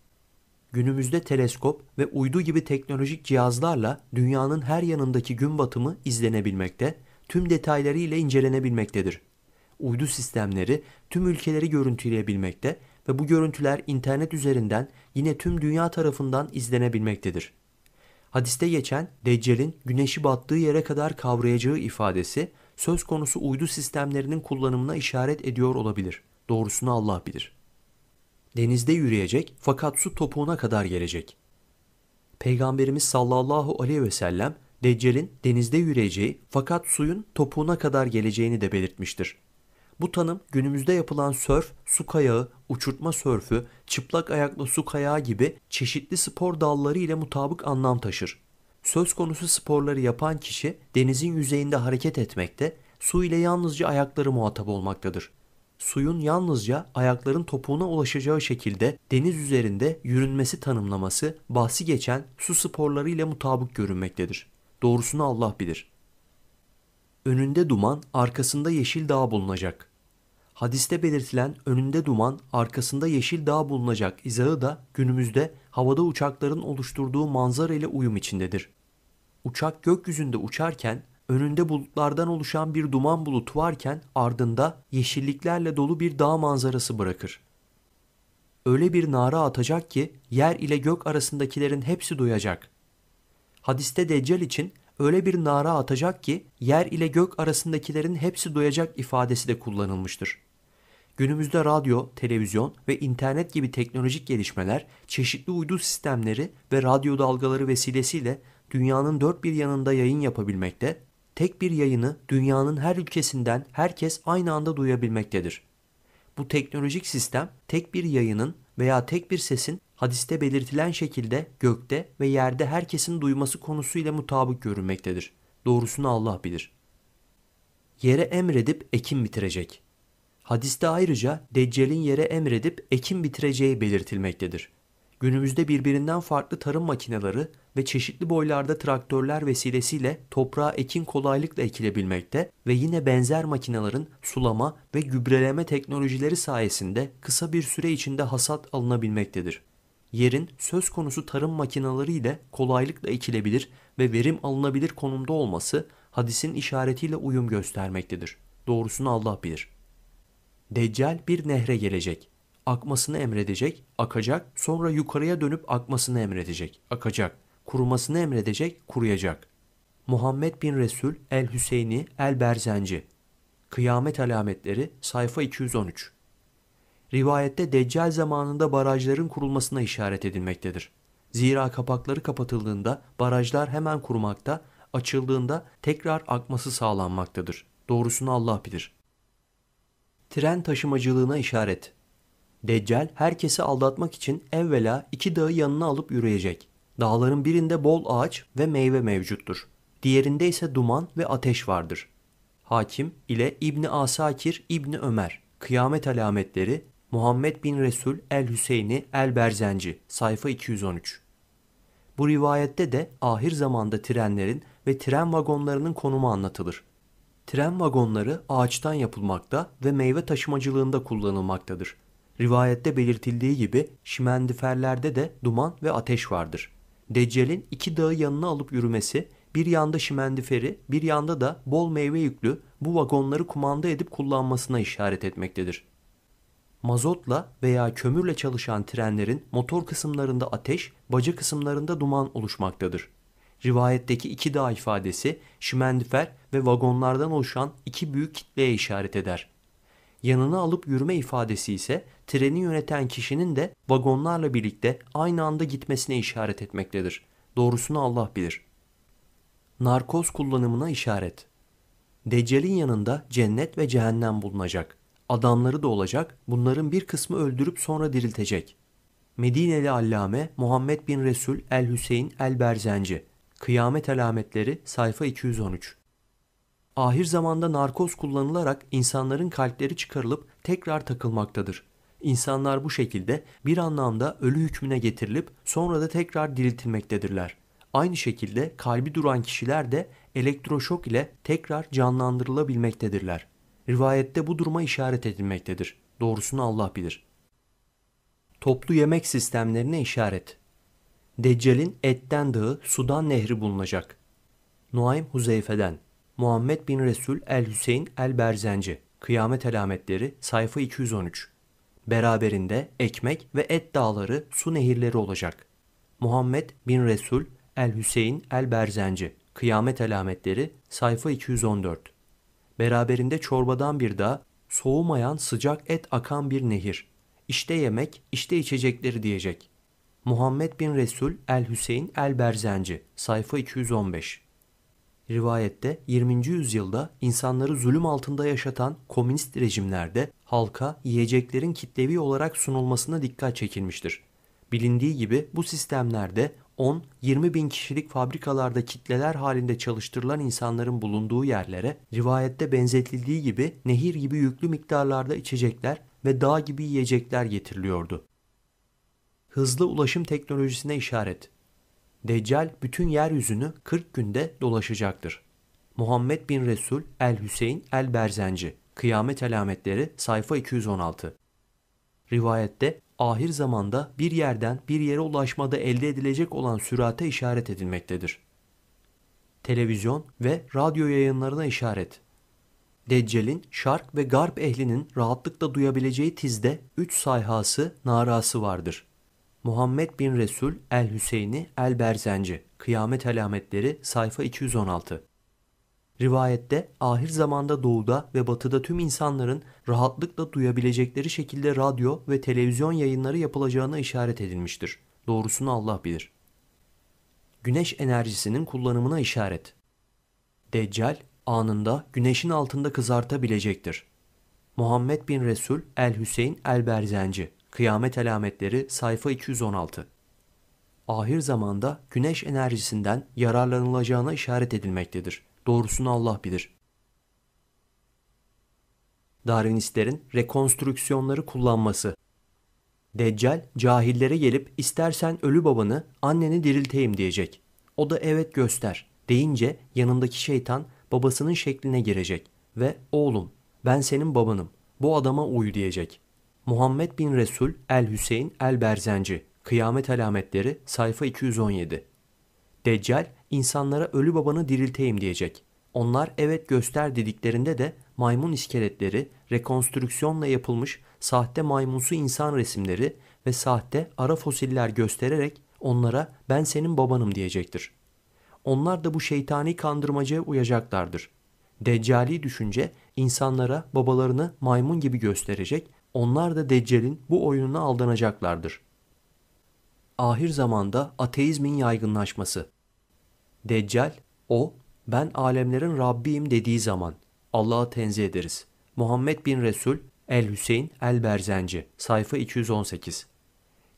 Günümüzde teleskop ve uydu gibi teknolojik cihazlarla dünyanın her yanındaki gün batımı izlenebilmekte, tüm detaylarıyla incelenebilmektedir uydu sistemleri tüm ülkeleri görüntüleyebilmekte ve bu görüntüler internet üzerinden yine tüm dünya tarafından izlenebilmektedir. Hadiste geçen Deccal'in güneşi battığı yere kadar kavrayacağı ifadesi söz konusu uydu sistemlerinin kullanımına işaret ediyor olabilir. Doğrusunu Allah bilir. Denizde yürüyecek fakat su topuğuna kadar gelecek. Peygamberimiz sallallahu aleyhi ve sellem Deccal'in denizde yürüyeceği fakat suyun topuğuna kadar geleceğini de belirtmiştir. Bu tanım günümüzde yapılan sörf, su kayağı, uçurtma sörfü, çıplak ayaklı su kayağı gibi çeşitli spor dalları ile mutabık anlam taşır. Söz konusu sporları yapan kişi denizin yüzeyinde hareket etmekte, su ile yalnızca ayakları muhatap olmaktadır. Suyun yalnızca ayakların topuğuna ulaşacağı şekilde deniz üzerinde yürünmesi tanımlaması bahsi geçen su sporları ile mutabık görünmektedir. Doğrusunu Allah bilir.'' önünde duman, arkasında yeşil dağ bulunacak. Hadiste belirtilen önünde duman, arkasında yeşil dağ bulunacak izahı da günümüzde havada uçakların oluşturduğu manzara ile uyum içindedir. Uçak gökyüzünde uçarken önünde bulutlardan oluşan bir duman bulutu varken ardında yeşilliklerle dolu bir dağ manzarası bırakır. Öyle bir nara atacak ki yer ile gök arasındakilerin hepsi duyacak. Hadiste Deccal için öyle bir nara atacak ki yer ile gök arasındakilerin hepsi duyacak ifadesi de kullanılmıştır. Günümüzde radyo, televizyon ve internet gibi teknolojik gelişmeler çeşitli uydu sistemleri ve radyo dalgaları vesilesiyle dünyanın dört bir yanında yayın yapabilmekte, tek bir yayını dünyanın her ülkesinden herkes aynı anda duyabilmektedir. Bu teknolojik sistem tek bir yayının veya tek bir sesin hadiste belirtilen şekilde gökte ve yerde herkesin duyması konusuyla mutabık görünmektedir. Doğrusunu Allah bilir. Yere emredip ekim bitirecek. Hadiste ayrıca Deccal'in yere emredip ekim bitireceği belirtilmektedir. Günümüzde birbirinden farklı tarım makineleri ve çeşitli boylarda traktörler vesilesiyle toprağa ekin kolaylıkla ekilebilmekte ve yine benzer makinelerin sulama ve gübreleme teknolojileri sayesinde kısa bir süre içinde hasat alınabilmektedir yerin söz konusu tarım makineleri ile kolaylıkla ekilebilir ve verim alınabilir konumda olması hadisin işaretiyle uyum göstermektedir. Doğrusunu Allah bilir. Deccal bir nehre gelecek. Akmasını emredecek, akacak, sonra yukarıya dönüp akmasını emredecek, akacak, kurumasını emredecek, kuruyacak. Muhammed bin Resul el Hüseyni el Berzenci Kıyamet Alametleri sayfa 213 rivayette Deccal zamanında barajların kurulmasına işaret edilmektedir. Zira kapakları kapatıldığında barajlar hemen kurumakta, açıldığında tekrar akması sağlanmaktadır. Doğrusunu Allah bilir. Tren taşımacılığına işaret Deccal herkesi aldatmak için evvela iki dağı yanına alıp yürüyecek. Dağların birinde bol ağaç ve meyve mevcuttur. Diğerinde ise duman ve ateş vardır. Hakim ile İbni Asakir İbni Ömer kıyamet alametleri Muhammed bin Resul el Hüseyni el Berzenci sayfa 213. Bu rivayette de ahir zamanda trenlerin ve tren vagonlarının konumu anlatılır. Tren vagonları ağaçtan yapılmakta ve meyve taşımacılığında kullanılmaktadır. Rivayette belirtildiği gibi şimendiferlerde de duman ve ateş vardır. Deccal'in iki dağı yanına alıp yürümesi, bir yanda şimendiferi, bir yanda da bol meyve yüklü bu vagonları kumanda edip kullanmasına işaret etmektedir mazotla veya kömürle çalışan trenlerin motor kısımlarında ateş, baca kısımlarında duman oluşmaktadır. Rivayetteki iki dağ ifadesi şimendifer ve vagonlardan oluşan iki büyük kitleye işaret eder. Yanına alıp yürüme ifadesi ise treni yöneten kişinin de vagonlarla birlikte aynı anda gitmesine işaret etmektedir. Doğrusunu Allah bilir. Narkoz kullanımına işaret. Deccal'in yanında cennet ve cehennem bulunacak.'' Adamları da olacak, bunların bir kısmı öldürüp sonra diriltecek. Medineli Allame Muhammed bin Resul el Hüseyin el Berzenci. Kıyamet alametleri sayfa 213. Ahir zamanda narkoz kullanılarak insanların kalpleri çıkarılıp tekrar takılmaktadır. İnsanlar bu şekilde bir anlamda ölü hükmüne getirilip sonra da tekrar diriltilmektedirler. Aynı şekilde kalbi duran kişiler de elektroşok ile tekrar canlandırılabilmektedirler. Rivayette bu duruma işaret edilmektedir. Doğrusunu Allah bilir. Toplu yemek sistemlerine işaret. Deccal'in Etten Dağı, Sudan Nehri bulunacak. Nuaym Huzeyfe'den. Muhammed bin Resul el Hüseyin el Berzenci. Kıyamet Alametleri sayfa 213. Beraberinde ekmek ve et dağları, su nehirleri olacak. Muhammed bin Resul el Hüseyin el Berzenci. Kıyamet Alametleri sayfa 214. Beraberinde çorbadan bir dağ, soğumayan sıcak et akan bir nehir. İşte yemek, işte içecekleri diyecek. Muhammed bin Resul el Hüseyin el Berzenci sayfa 215 Rivayette 20. yüzyılda insanları zulüm altında yaşatan komünist rejimlerde halka yiyeceklerin kitlevi olarak sunulmasına dikkat çekilmiştir. Bilindiği gibi bu sistemlerde 10-20 bin kişilik fabrikalarda kitleler halinde çalıştırılan insanların bulunduğu yerlere rivayette benzetildiği gibi nehir gibi yüklü miktarlarda içecekler ve dağ gibi yiyecekler getiriliyordu. Hızlı ulaşım teknolojisine işaret. Deccal bütün yeryüzünü 40 günde dolaşacaktır. Muhammed bin Resul el Hüseyin el Berzenci Kıyamet Alametleri sayfa 216 Rivayette ahir zamanda bir yerden bir yere ulaşmada elde edilecek olan sürate işaret edilmektedir. Televizyon ve radyo yayınlarına işaret. Deccal'in şark ve garp ehlinin rahatlıkla duyabileceği tizde üç sayhası, narası vardır. Muhammed bin Resul el Hüseyini el-Berzenci, Kıyamet Alametleri sayfa 216 Rivayette ahir zamanda doğuda ve batıda tüm insanların rahatlıkla duyabilecekleri şekilde radyo ve televizyon yayınları yapılacağına işaret edilmiştir. Doğrusunu Allah bilir. Güneş enerjisinin kullanımına işaret. Deccal anında güneşin altında kızartabilecektir. Muhammed bin Resul El Hüseyin El Berzenci Kıyamet Alametleri sayfa 216 Ahir zamanda güneş enerjisinden yararlanılacağına işaret edilmektedir. Doğrusunu Allah bilir. Darwinistlerin rekonstrüksiyonları kullanması Deccal cahillere gelip istersen ölü babanı anneni dirilteyim diyecek. O da evet göster deyince yanındaki şeytan babasının şekline girecek ve oğlum ben senin babanım bu adama uyu diyecek. Muhammed bin Resul el Hüseyin el Berzenci Kıyamet Alametleri sayfa 217 Deccal insanlara ölü babanı dirilteyim diyecek. Onlar evet göster dediklerinde de maymun iskeletleri, rekonstrüksiyonla yapılmış sahte maymunsu insan resimleri ve sahte ara fosiller göstererek onlara ben senin babanım diyecektir. Onlar da bu şeytani kandırmacaya uyacaklardır. Deccali düşünce insanlara babalarını maymun gibi gösterecek, onlar da Deccal'in bu oyununa aldanacaklardır. Ahir zamanda ateizmin yaygınlaşması Deccal, o ben alemlerin Rabbiyim dediği zaman Allah'a tenzih ederiz. Muhammed bin Resul, El Hüseyin El Berzenci, sayfa 218.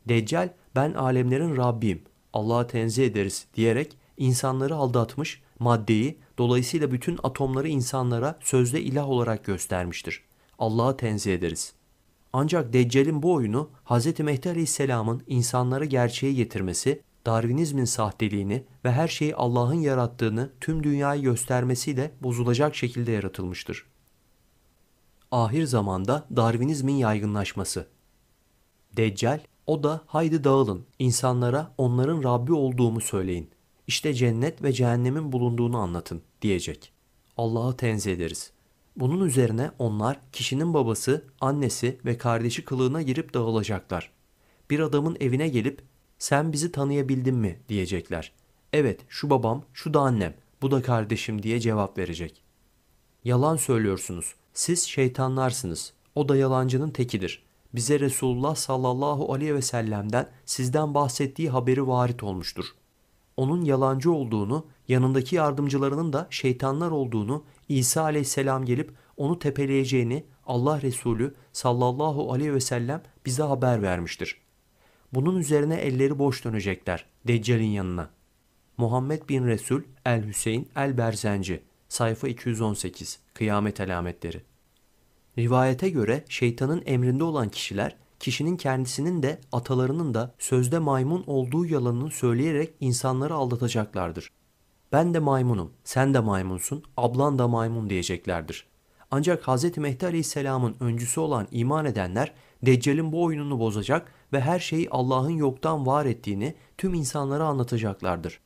Deccal, ben alemlerin Rabbiyim, Allah'a tenzih ederiz diyerek insanları aldatmış, maddeyi, dolayısıyla bütün atomları insanlara sözde ilah olarak göstermiştir. Allah'a tenzih ederiz. Ancak Deccal'in bu oyunu Hz. Mehdi Aleyhisselam'ın insanlara gerçeği getirmesi Darwinizmin sahteliğini ve her şeyi Allah'ın yarattığını tüm dünyayı göstermesiyle bozulacak şekilde yaratılmıştır. Ahir zamanda Darwinizmin yaygınlaşması Deccal, o da haydi dağılın, insanlara onların Rabbi olduğumu söyleyin. İşte cennet ve cehennemin bulunduğunu anlatın diyecek. Allah'ı tenzih ederiz. Bunun üzerine onlar kişinin babası, annesi ve kardeşi kılığına girip dağılacaklar. Bir adamın evine gelip sen bizi tanıyabildin mi diyecekler. Evet şu babam, şu da annem, bu da kardeşim diye cevap verecek. Yalan söylüyorsunuz. Siz şeytanlarsınız. O da yalancının tekidir. Bize Resulullah sallallahu aleyhi ve sellem'den sizden bahsettiği haberi varit olmuştur. Onun yalancı olduğunu, yanındaki yardımcılarının da şeytanlar olduğunu, İsa aleyhisselam gelip onu tepeleyeceğini Allah Resulü sallallahu aleyhi ve sellem bize haber vermiştir.'' Bunun üzerine elleri boş dönecekler Deccal'in yanına. Muhammed bin Resul El Hüseyin El Berzenci sayfa 218 Kıyamet alametleri. Rivayete göre şeytanın emrinde olan kişiler kişinin kendisinin de atalarının da sözde maymun olduğu yalanını söyleyerek insanları aldatacaklardır. Ben de maymunum, sen de maymunsun, ablan da maymun diyeceklerdir. Ancak Hz. Mehdi Aleyhisselam'ın öncüsü olan iman edenler Deccal'in bu oyununu bozacak ve her şeyi Allah'ın yoktan var ettiğini tüm insanlara anlatacaklardır.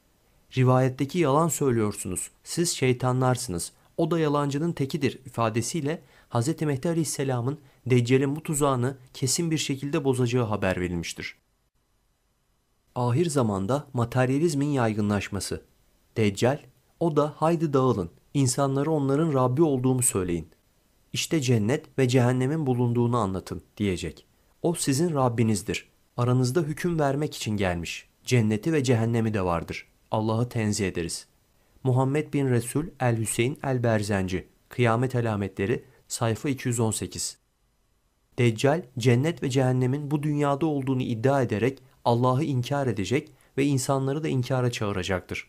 Rivayetteki yalan söylüyorsunuz, siz şeytanlarsınız, o da yalancının tekidir ifadesiyle Hz. Mehdi Aleyhisselam'ın Deccal'in bu tuzağını kesin bir şekilde bozacağı haber verilmiştir. Ahir zamanda materyalizmin yaygınlaşması. Deccal, o da haydi dağılın, insanlara onların Rabbi olduğumu söyleyin. İşte cennet ve cehennemin bulunduğunu anlatın diyecek. O sizin Rabbinizdir. Aranızda hüküm vermek için gelmiş. Cenneti ve cehennemi de vardır. Allah'ı tenzih ederiz. Muhammed bin Resul el Hüseyin el Berzenci Kıyamet Alametleri sayfa 218 Deccal cennet ve cehennemin bu dünyada olduğunu iddia ederek Allah'ı inkar edecek ve insanları da inkara çağıracaktır.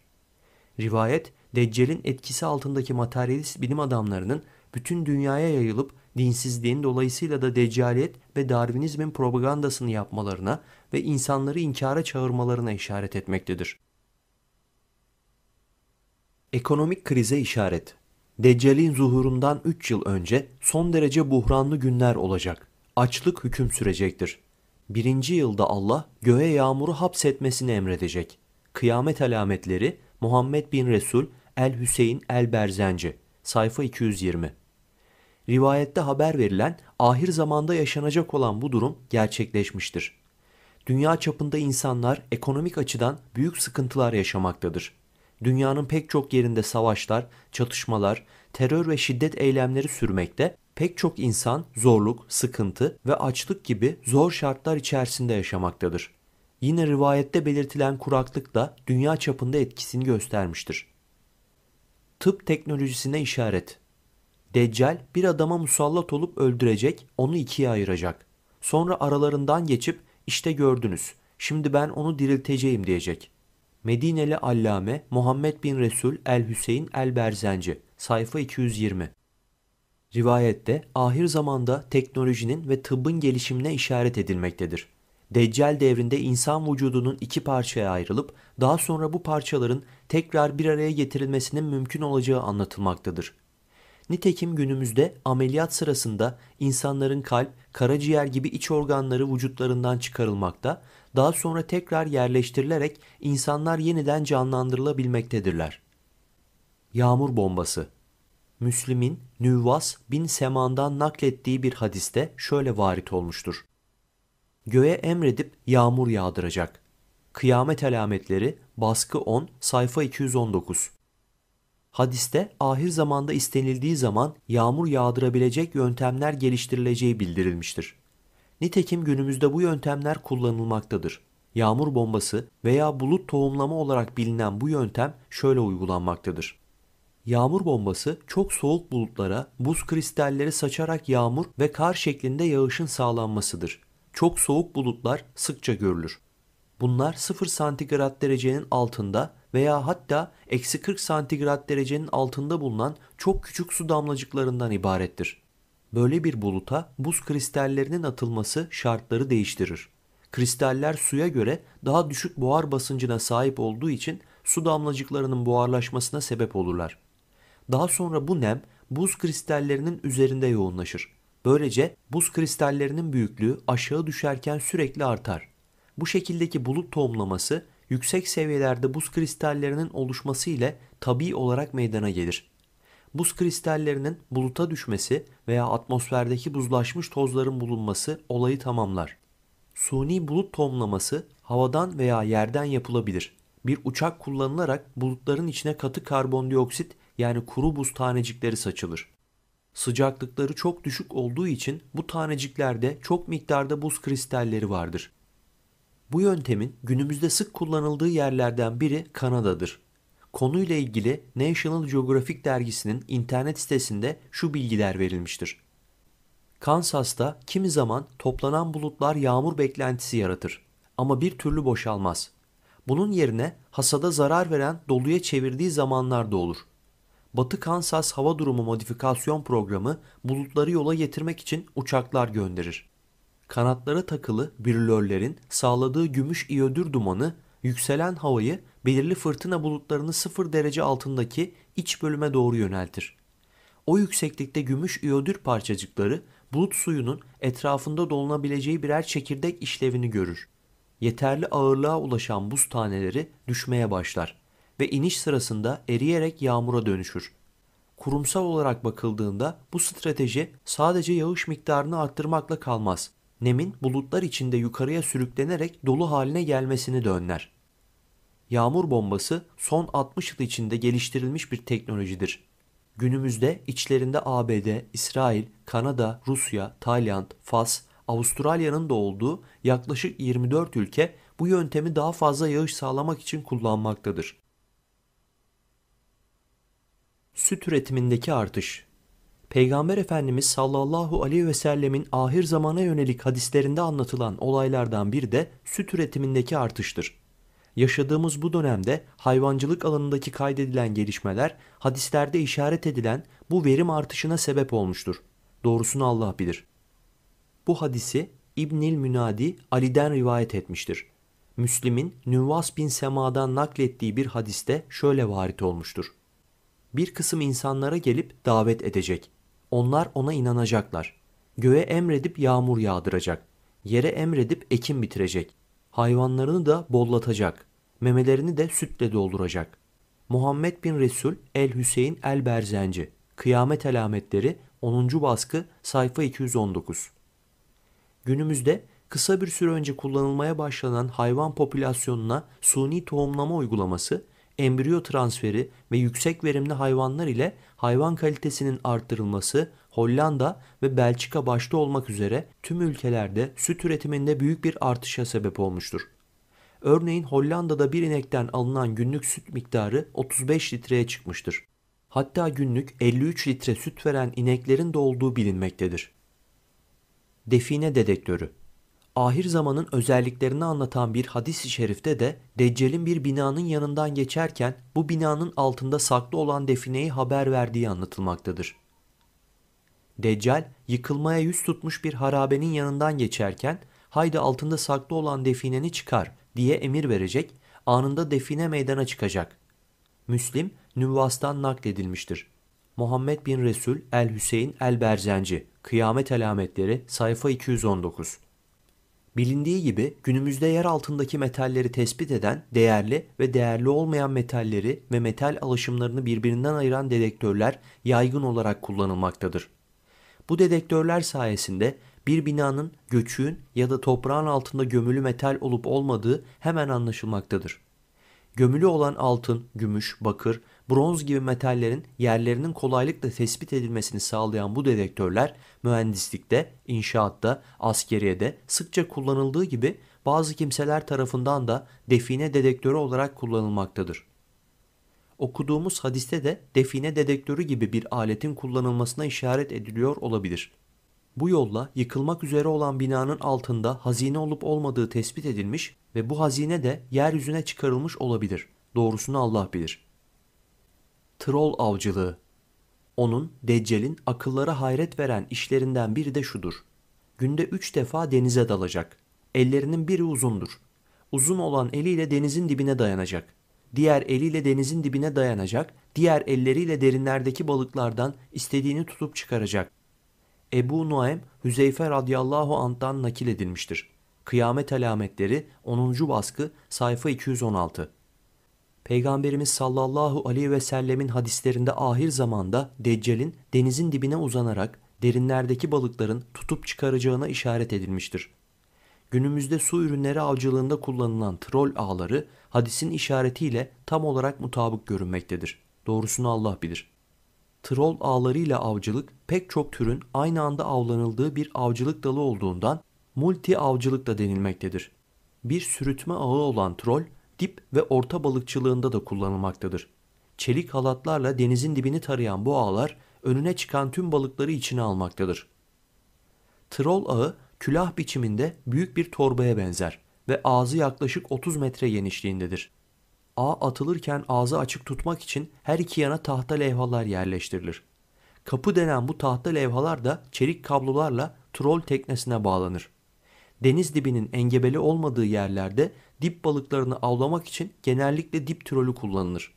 Rivayet Deccal'in etkisi altındaki materyalist bilim adamlarının bütün dünyaya yayılıp dinsizliğin dolayısıyla da deccalet ve darvinizm'in propagandasını yapmalarına ve insanları inkara çağırmalarına işaret etmektedir. Ekonomik krize işaret Deccal'in zuhurundan 3 yıl önce son derece buhranlı günler olacak. Açlık hüküm sürecektir. Birinci yılda Allah göğe yağmuru hapsetmesini emredecek. Kıyamet alametleri Muhammed bin Resul El Hüseyin El Berzenci sayfa 220 rivayette haber verilen ahir zamanda yaşanacak olan bu durum gerçekleşmiştir. Dünya çapında insanlar ekonomik açıdan büyük sıkıntılar yaşamaktadır. Dünyanın pek çok yerinde savaşlar, çatışmalar, terör ve şiddet eylemleri sürmekte, pek çok insan zorluk, sıkıntı ve açlık gibi zor şartlar içerisinde yaşamaktadır. Yine rivayette belirtilen kuraklık da dünya çapında etkisini göstermiştir. Tıp teknolojisine işaret Deccal bir adama musallat olup öldürecek, onu ikiye ayıracak. Sonra aralarından geçip işte gördünüz, şimdi ben onu dirilteceğim diyecek. Medineli Allame Muhammed bin Resul el Hüseyin el Berzenci sayfa 220 Rivayette ahir zamanda teknolojinin ve tıbbın gelişimine işaret edilmektedir. Deccal devrinde insan vücudunun iki parçaya ayrılıp daha sonra bu parçaların tekrar bir araya getirilmesinin mümkün olacağı anlatılmaktadır. Nitekim günümüzde ameliyat sırasında insanların kalp, karaciğer gibi iç organları vücutlarından çıkarılmakta, daha sonra tekrar yerleştirilerek insanlar yeniden canlandırılabilmektedirler. Yağmur bombası Müslim'in Nüvvas bin Seman'dan naklettiği bir hadiste şöyle varit olmuştur. Göğe emredip yağmur yağdıracak. Kıyamet alametleri baskı 10 sayfa 219 Hadiste ahir zamanda istenildiği zaman yağmur yağdırabilecek yöntemler geliştirileceği bildirilmiştir. Nitekim günümüzde bu yöntemler kullanılmaktadır. Yağmur bombası veya bulut tohumlama olarak bilinen bu yöntem şöyle uygulanmaktadır. Yağmur bombası çok soğuk bulutlara buz kristalleri saçarak yağmur ve kar şeklinde yağışın sağlanmasıdır. Çok soğuk bulutlar sıkça görülür. Bunlar 0 santigrat derecenin altında veya hatta eksi 40 santigrat derecenin altında bulunan çok küçük su damlacıklarından ibarettir. Böyle bir buluta buz kristallerinin atılması şartları değiştirir. Kristaller suya göre daha düşük buhar basıncına sahip olduğu için su damlacıklarının buharlaşmasına sebep olurlar. Daha sonra bu nem buz kristallerinin üzerinde yoğunlaşır. Böylece buz kristallerinin büyüklüğü aşağı düşerken sürekli artar. Bu şekildeki bulut tohumlaması yüksek seviyelerde buz kristallerinin oluşması ile tabi olarak meydana gelir. Buz kristallerinin buluta düşmesi veya atmosferdeki buzlaşmış tozların bulunması olayı tamamlar. Suni bulut tomlaması havadan veya yerden yapılabilir. Bir uçak kullanılarak bulutların içine katı karbondioksit yani kuru buz tanecikleri saçılır. Sıcaklıkları çok düşük olduğu için bu taneciklerde çok miktarda buz kristalleri vardır. Bu yöntemin günümüzde sık kullanıldığı yerlerden biri Kanada'dır. Konuyla ilgili National Geographic dergisinin internet sitesinde şu bilgiler verilmiştir. Kansas'ta kimi zaman toplanan bulutlar yağmur beklentisi yaratır ama bir türlü boşalmaz. Bunun yerine hasada zarar veren doluya çevirdiği zamanlar da olur. Batı Kansas Hava Durumu Modifikasyon Programı bulutları yola getirmek için uçaklar gönderir kanatlara takılı birlörlerin sağladığı gümüş iyodür dumanı yükselen havayı belirli fırtına bulutlarını sıfır derece altındaki iç bölüme doğru yöneltir. O yükseklikte gümüş iyodür parçacıkları bulut suyunun etrafında dolunabileceği birer çekirdek işlevini görür. Yeterli ağırlığa ulaşan buz taneleri düşmeye başlar ve iniş sırasında eriyerek yağmura dönüşür. Kurumsal olarak bakıldığında bu strateji sadece yağış miktarını arttırmakla kalmaz nemin bulutlar içinde yukarıya sürüklenerek dolu haline gelmesini de Yağmur bombası son 60 yıl içinde geliştirilmiş bir teknolojidir. Günümüzde içlerinde ABD, İsrail, Kanada, Rusya, Tayland, Fas, Avustralya'nın da olduğu yaklaşık 24 ülke bu yöntemi daha fazla yağış sağlamak için kullanmaktadır. Süt üretimindeki artış Peygamber Efendimiz sallallahu aleyhi ve sellemin ahir zamana yönelik hadislerinde anlatılan olaylardan bir de süt üretimindeki artıştır. Yaşadığımız bu dönemde hayvancılık alanındaki kaydedilen gelişmeler hadislerde işaret edilen bu verim artışına sebep olmuştur. Doğrusunu Allah bilir. Bu hadisi İbnil Münadi Ali'den rivayet etmiştir. Müslim'in Nüvvas bin Sema'dan naklettiği bir hadiste şöyle varit olmuştur. Bir kısım insanlara gelip davet edecek. Onlar ona inanacaklar. Göğe emredip yağmur yağdıracak. Yere emredip ekim bitirecek. Hayvanlarını da bollatacak. Memelerini de sütle dolduracak. Muhammed bin Resul el Hüseyin el Berzenci. Kıyamet alametleri 10. baskı sayfa 219. Günümüzde kısa bir süre önce kullanılmaya başlanan hayvan popülasyonuna suni tohumlama uygulaması embriyo transferi ve yüksek verimli hayvanlar ile hayvan kalitesinin arttırılması Hollanda ve Belçika başta olmak üzere tüm ülkelerde süt üretiminde büyük bir artışa sebep olmuştur. Örneğin Hollanda'da bir inekten alınan günlük süt miktarı 35 litreye çıkmıştır. Hatta günlük 53 litre süt veren ineklerin de olduğu bilinmektedir. Define dedektörü ahir zamanın özelliklerini anlatan bir hadis-i şerifte de Deccal'in bir binanın yanından geçerken bu binanın altında saklı olan defineyi haber verdiği anlatılmaktadır. Deccal yıkılmaya yüz tutmuş bir harabenin yanından geçerken haydi altında saklı olan defineni çıkar diye emir verecek, anında define meydana çıkacak. Müslim, Nüvvas'tan nakledilmiştir. Muhammed bin Resul el-Hüseyin el-Berzenci, Kıyamet Alametleri sayfa 219 Bilindiği gibi günümüzde yer altındaki metalleri tespit eden değerli ve değerli olmayan metalleri ve metal alaşımlarını birbirinden ayıran dedektörler yaygın olarak kullanılmaktadır. Bu dedektörler sayesinde bir binanın göçüğün ya da toprağın altında gömülü metal olup olmadığı hemen anlaşılmaktadır. Gömülü olan altın, gümüş, bakır Bronz gibi metallerin yerlerinin kolaylıkla tespit edilmesini sağlayan bu dedektörler mühendislikte, inşaatta, askeriyede sıkça kullanıldığı gibi bazı kimseler tarafından da define dedektörü olarak kullanılmaktadır. Okuduğumuz hadiste de define dedektörü gibi bir aletin kullanılmasına işaret ediliyor olabilir. Bu yolla yıkılmak üzere olan binanın altında hazine olup olmadığı tespit edilmiş ve bu hazine de yeryüzüne çıkarılmış olabilir. Doğrusunu Allah bilir. Troll avcılığı. Onun, Deccal'in akıllara hayret veren işlerinden biri de şudur. Günde üç defa denize dalacak. Ellerinin biri uzundur. Uzun olan eliyle denizin dibine dayanacak. Diğer eliyle denizin dibine dayanacak. Diğer elleriyle derinlerdeki balıklardan istediğini tutup çıkaracak. Ebu Nuaym Hüzeyfe radıyallahu anh'tan nakil edilmiştir. Kıyamet alametleri 10. baskı sayfa 216. Peygamberimiz sallallahu aleyhi ve sellemin hadislerinde ahir zamanda Deccal'in denizin dibine uzanarak derinlerdeki balıkların tutup çıkaracağına işaret edilmiştir. Günümüzde su ürünleri avcılığında kullanılan trol ağları hadisin işaretiyle tam olarak mutabık görünmektedir. Doğrusunu Allah bilir. Trol ile avcılık pek çok türün aynı anda avlanıldığı bir avcılık dalı olduğundan multi avcılık da denilmektedir. Bir sürütme ağı olan trol dip ve orta balıkçılığında da kullanılmaktadır. Çelik halatlarla denizin dibini tarayan bu ağlar önüne çıkan tüm balıkları içine almaktadır. Trol ağı külah biçiminde büyük bir torbaya benzer ve ağzı yaklaşık 30 metre genişliğindedir. Ağ atılırken ağzı açık tutmak için her iki yana tahta levhalar yerleştirilir. Kapı denen bu tahta levhalar da çelik kablolarla trol teknesine bağlanır. Deniz dibinin engebeli olmadığı yerlerde dip balıklarını avlamak için genellikle dip trolü kullanılır.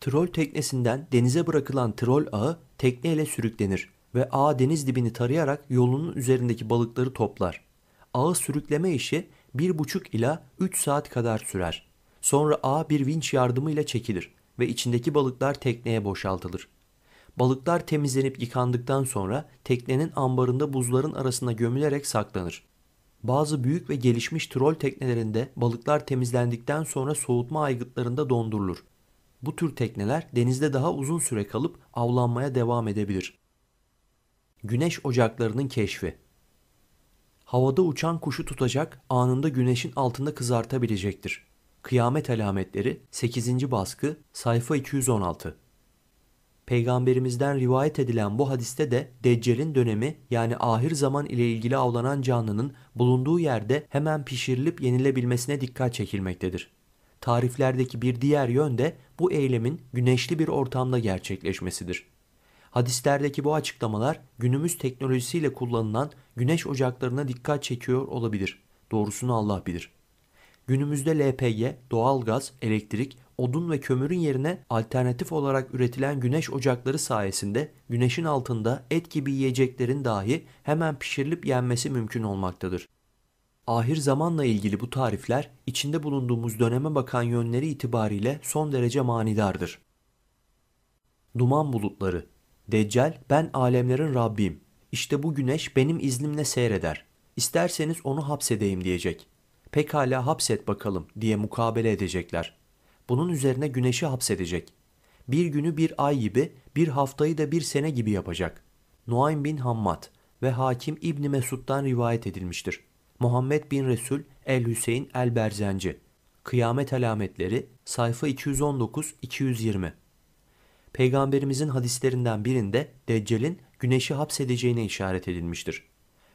Trol teknesinden denize bırakılan trol ağı tekneyle sürüklenir ve ağ deniz dibini tarayarak yolunun üzerindeki balıkları toplar. Ağı sürükleme işi 1,5 ila 3 saat kadar sürer. Sonra ağ bir vinç yardımıyla çekilir ve içindeki balıklar tekneye boşaltılır. Balıklar temizlenip yıkandıktan sonra teknenin ambarında buzların arasına gömülerek saklanır. Bazı büyük ve gelişmiş trol teknelerinde balıklar temizlendikten sonra soğutma aygıtlarında dondurulur. Bu tür tekneler denizde daha uzun süre kalıp avlanmaya devam edebilir. Güneş ocaklarının keşfi Havada uçan kuşu tutacak, anında güneşin altında kızartabilecektir. Kıyamet alametleri 8. baskı sayfa 216 Peygamberimizden rivayet edilen bu hadiste de Deccal'in dönemi yani ahir zaman ile ilgili avlanan canlının bulunduğu yerde hemen pişirilip yenilebilmesine dikkat çekilmektedir. Tariflerdeki bir diğer yön de bu eylemin güneşli bir ortamda gerçekleşmesidir. Hadislerdeki bu açıklamalar günümüz teknolojisiyle kullanılan güneş ocaklarına dikkat çekiyor olabilir. Doğrusunu Allah bilir. Günümüzde LPG, doğalgaz, elektrik odun ve kömürün yerine alternatif olarak üretilen güneş ocakları sayesinde güneşin altında et gibi yiyeceklerin dahi hemen pişirilip yenmesi mümkün olmaktadır. Ahir zamanla ilgili bu tarifler içinde bulunduğumuz döneme bakan yönleri itibariyle son derece manidardır. Duman bulutları Deccal ben alemlerin Rabbim. İşte bu güneş benim iznimle seyreder. İsterseniz onu hapsedeyim diyecek. Pekala hapset bakalım diye mukabele edecekler. Bunun üzerine güneşi hapsedecek. Bir günü bir ay gibi, bir haftayı da bir sene gibi yapacak. Nuaym bin Hammad ve hakim İbni Mesud'dan rivayet edilmiştir. Muhammed bin Resul el-Hüseyin el-Berzenci. Kıyamet alametleri sayfa 219-220. Peygamberimizin hadislerinden birinde Deccal'in güneşi hapsedeceğine işaret edilmiştir.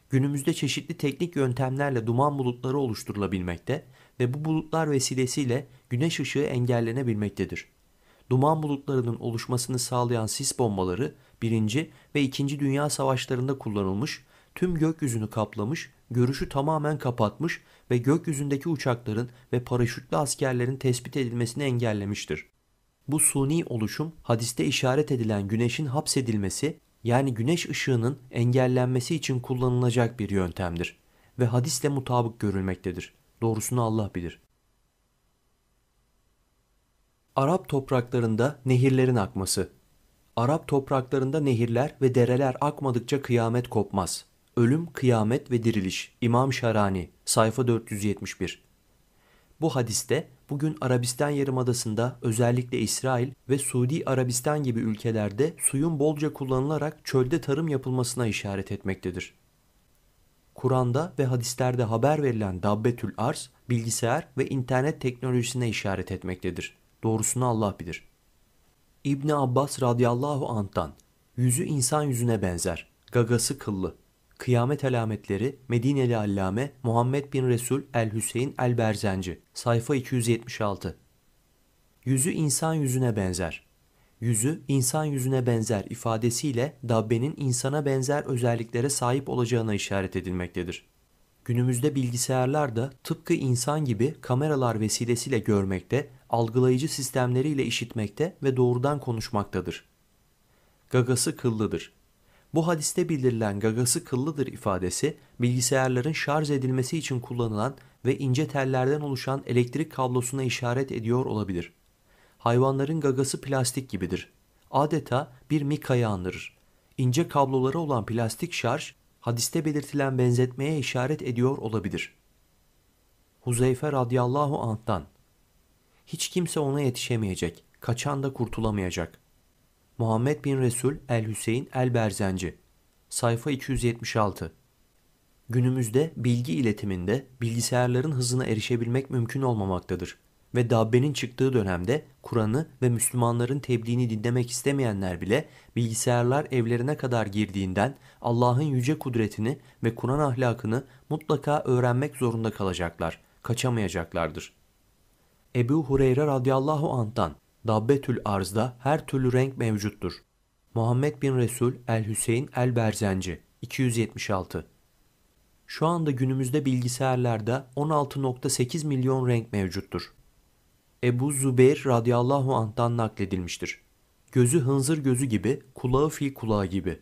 Günümüzde çeşitli teknik yöntemlerle duman bulutları oluşturulabilmekte ve bu bulutlar vesilesiyle güneş ışığı engellenebilmektedir. Duman bulutlarının oluşmasını sağlayan sis bombaları 1. ve 2. Dünya Savaşlarında kullanılmış, tüm gökyüzünü kaplamış, görüşü tamamen kapatmış ve gökyüzündeki uçakların ve paraşütlü askerlerin tespit edilmesini engellemiştir. Bu suni oluşum hadiste işaret edilen güneşin hapsedilmesi yani güneş ışığının engellenmesi için kullanılacak bir yöntemdir ve hadisle mutabık görülmektedir. Doğrusunu Allah bilir. Arap topraklarında nehirlerin akması. Arap topraklarında nehirler ve dereler akmadıkça kıyamet kopmaz. Ölüm, kıyamet ve diriliş. İmam Şarani, sayfa 471. Bu hadiste bugün Arabistan Yarımadası'nda özellikle İsrail ve Suudi Arabistan gibi ülkelerde suyun bolca kullanılarak çölde tarım yapılmasına işaret etmektedir. Kur'an'da ve hadislerde haber verilen dabbetül arz, bilgisayar ve internet teknolojisine işaret etmektedir. Doğrusunu Allah bilir. İbni Abbas radıyallahu anh'tan, yüzü insan yüzüne benzer, gagası kıllı, Kıyamet alametleri Medineli Allame Muhammed bin Resul el Hüseyin el Berzenci sayfa 276 Yüzü insan yüzüne benzer yüzü insan yüzüne benzer ifadesiyle dabbenin insana benzer özelliklere sahip olacağına işaret edilmektedir. Günümüzde bilgisayarlar da tıpkı insan gibi kameralar vesilesiyle görmekte, algılayıcı sistemleriyle işitmekte ve doğrudan konuşmaktadır. Gagası kıllıdır. Bu hadiste bildirilen gagası kıllıdır ifadesi bilgisayarların şarj edilmesi için kullanılan ve ince tellerden oluşan elektrik kablosuna işaret ediyor olabilir hayvanların gagası plastik gibidir. Adeta bir mikayı andırır. İnce kabloları olan plastik şarj hadiste belirtilen benzetmeye işaret ediyor olabilir. Huzeyfe radıyallahu anh'tan Hiç kimse ona yetişemeyecek, kaçan da kurtulamayacak. Muhammed bin Resul el-Hüseyin el-Berzenci Sayfa 276 Günümüzde bilgi iletiminde bilgisayarların hızına erişebilmek mümkün olmamaktadır ve Dabbe'nin çıktığı dönemde Kur'an'ı ve Müslümanların tebliğini dinlemek istemeyenler bile bilgisayarlar evlerine kadar girdiğinden Allah'ın yüce kudretini ve Kur'an ahlakını mutlaka öğrenmek zorunda kalacaklar, kaçamayacaklardır. Ebu Hureyre radıyallahu anh'tan Dabbetül Arz'da her türlü renk mevcuttur. Muhammed bin Resul el-Hüseyin el-Berzenci 276 Şu anda günümüzde bilgisayarlarda 16.8 milyon renk mevcuttur. Ebu Zübeyr radıyallahu anh'tan nakledilmiştir. Gözü hınzır gözü gibi, kulağı fil kulağı gibi.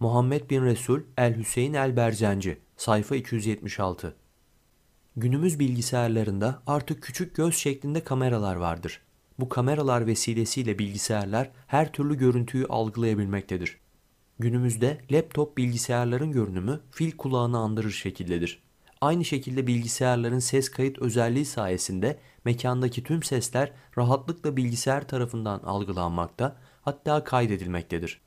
Muhammed bin Resul El Hüseyin El Berzenci sayfa 276 Günümüz bilgisayarlarında artık küçük göz şeklinde kameralar vardır. Bu kameralar vesilesiyle bilgisayarlar her türlü görüntüyü algılayabilmektedir. Günümüzde laptop bilgisayarların görünümü fil kulağını andırır şekildedir. Aynı şekilde bilgisayarların ses kayıt özelliği sayesinde mekandaki tüm sesler rahatlıkla bilgisayar tarafından algılanmakta hatta kaydedilmektedir.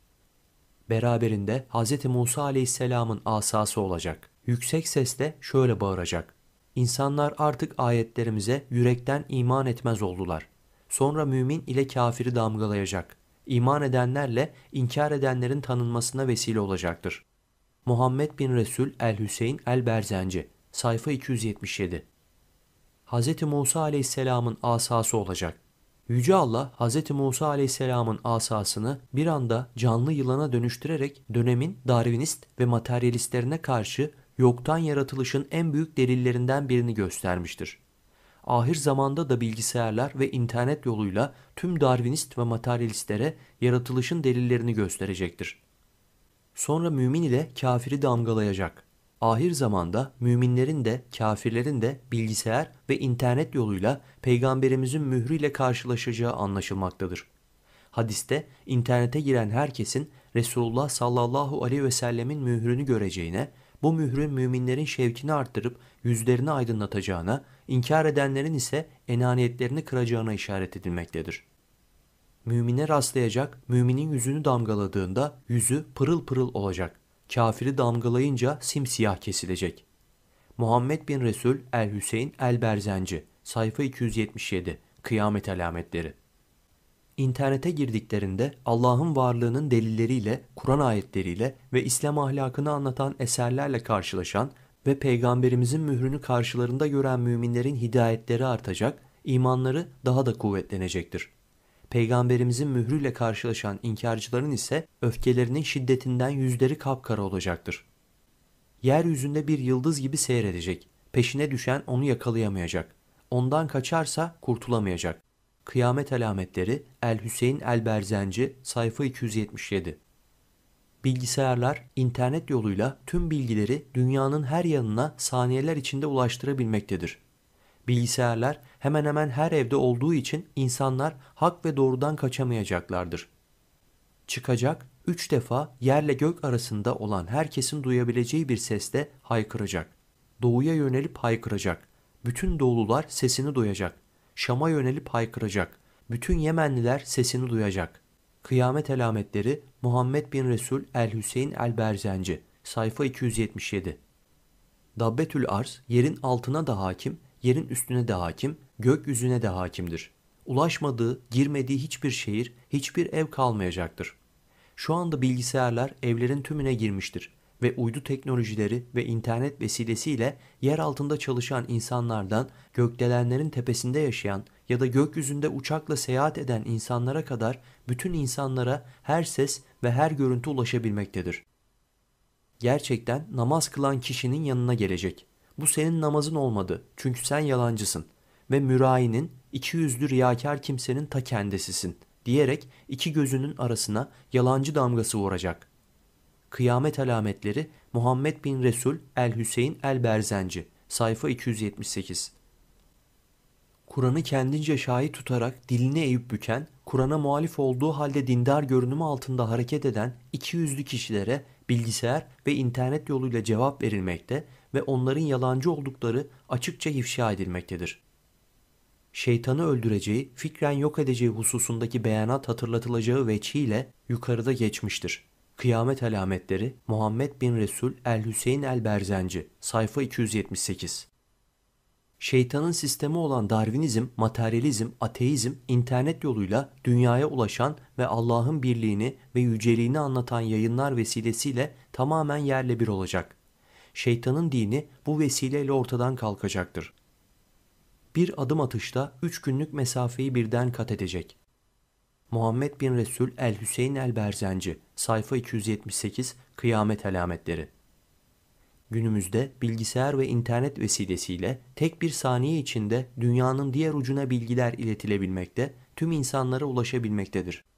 Beraberinde Hz. Musa aleyhisselamın asası olacak. Yüksek sesle şöyle bağıracak. İnsanlar artık ayetlerimize yürekten iman etmez oldular. Sonra mümin ile kafiri damgalayacak. İman edenlerle inkar edenlerin tanınmasına vesile olacaktır. Muhammed bin Resul el-Hüseyin el-Berzenci sayfa 277. Hz. Musa aleyhisselamın asası olacak. Yüce Allah Hz. Musa aleyhisselamın asasını bir anda canlı yılana dönüştürerek dönemin Darwinist ve materyalistlerine karşı yoktan yaratılışın en büyük delillerinden birini göstermiştir. Ahir zamanda da bilgisayarlar ve internet yoluyla tüm Darwinist ve materyalistlere yaratılışın delillerini gösterecektir. Sonra mümin ile kafiri damgalayacak ahir zamanda müminlerin de kafirlerin de bilgisayar ve internet yoluyla peygamberimizin mührüyle karşılaşacağı anlaşılmaktadır. Hadiste internete giren herkesin Resulullah sallallahu aleyhi ve sellemin mührünü göreceğine, bu mührün müminlerin şevkini arttırıp yüzlerini aydınlatacağına, inkar edenlerin ise enaniyetlerini kıracağına işaret edilmektedir. Mümine rastlayacak, müminin yüzünü damgaladığında yüzü pırıl pırıl olacak. Kafiri damgalayınca simsiyah kesilecek. Muhammed bin Resul el Hüseyin el Berzenci sayfa 277 Kıyamet alametleri. İnternete girdiklerinde Allah'ın varlığının delilleriyle, Kur'an ayetleriyle ve İslam ahlakını anlatan eserlerle karşılaşan ve peygamberimizin mührünü karşılarında gören müminlerin hidayetleri artacak, imanları daha da kuvvetlenecektir peygamberimizin mührüyle karşılaşan inkarcıların ise öfkelerinin şiddetinden yüzleri kapkara olacaktır. Yeryüzünde bir yıldız gibi seyredecek. Peşine düşen onu yakalayamayacak. Ondan kaçarsa kurtulamayacak. Kıyamet alametleri El Hüseyin El Berzenci sayfa 277 Bilgisayarlar internet yoluyla tüm bilgileri dünyanın her yanına saniyeler içinde ulaştırabilmektedir. Bilgisayarlar hemen hemen her evde olduğu için insanlar hak ve doğrudan kaçamayacaklardır. Çıkacak, üç defa yerle gök arasında olan herkesin duyabileceği bir sesle haykıracak. Doğuya yönelip haykıracak. Bütün doğulular sesini duyacak. Şam'a yönelip haykıracak. Bütün Yemenliler sesini duyacak. Kıyamet alametleri Muhammed bin Resul el Hüseyin el Berzenci sayfa 277 Dabbetül Arz yerin altına da hakim, yerin üstüne de hakim, gökyüzüne de hakimdir. Ulaşmadığı, girmediği hiçbir şehir, hiçbir ev kalmayacaktır. Şu anda bilgisayarlar evlerin tümüne girmiştir ve uydu teknolojileri ve internet vesilesiyle yer altında çalışan insanlardan gökdelenlerin tepesinde yaşayan ya da gökyüzünde uçakla seyahat eden insanlara kadar bütün insanlara her ses ve her görüntü ulaşabilmektedir. Gerçekten namaz kılan kişinin yanına gelecek bu senin namazın olmadı. Çünkü sen yalancısın. Ve mürayinin iki yüzlü riyakar kimsenin ta kendisisin. Diyerek iki gözünün arasına yalancı damgası vuracak. Kıyamet alametleri Muhammed bin Resul el Hüseyin el Berzenci sayfa 278 Kur'an'ı kendince şahit tutarak dilini eğip büken, Kur'an'a muhalif olduğu halde dindar görünümü altında hareket eden 200'lü kişilere bilgisayar ve internet yoluyla cevap verilmekte ve onların yalancı oldukları açıkça ifşa edilmektedir. Şeytanı öldüreceği, fikren yok edeceği hususundaki beyanat hatırlatılacağı veçhiyle yukarıda geçmiştir. Kıyamet alametleri Muhammed bin Resul el Hüseyin el Berzenci sayfa 278 Şeytanın sistemi olan Darwinizm, materyalizm, ateizm internet yoluyla dünyaya ulaşan ve Allah'ın birliğini ve yüceliğini anlatan yayınlar vesilesiyle tamamen yerle bir olacak şeytanın dini bu vesileyle ortadan kalkacaktır. Bir adım atışta üç günlük mesafeyi birden kat edecek. Muhammed bin Resul el Hüseyin el Berzenci, sayfa 278, Kıyamet Alametleri Günümüzde bilgisayar ve internet vesilesiyle tek bir saniye içinde dünyanın diğer ucuna bilgiler iletilebilmekte, tüm insanlara ulaşabilmektedir.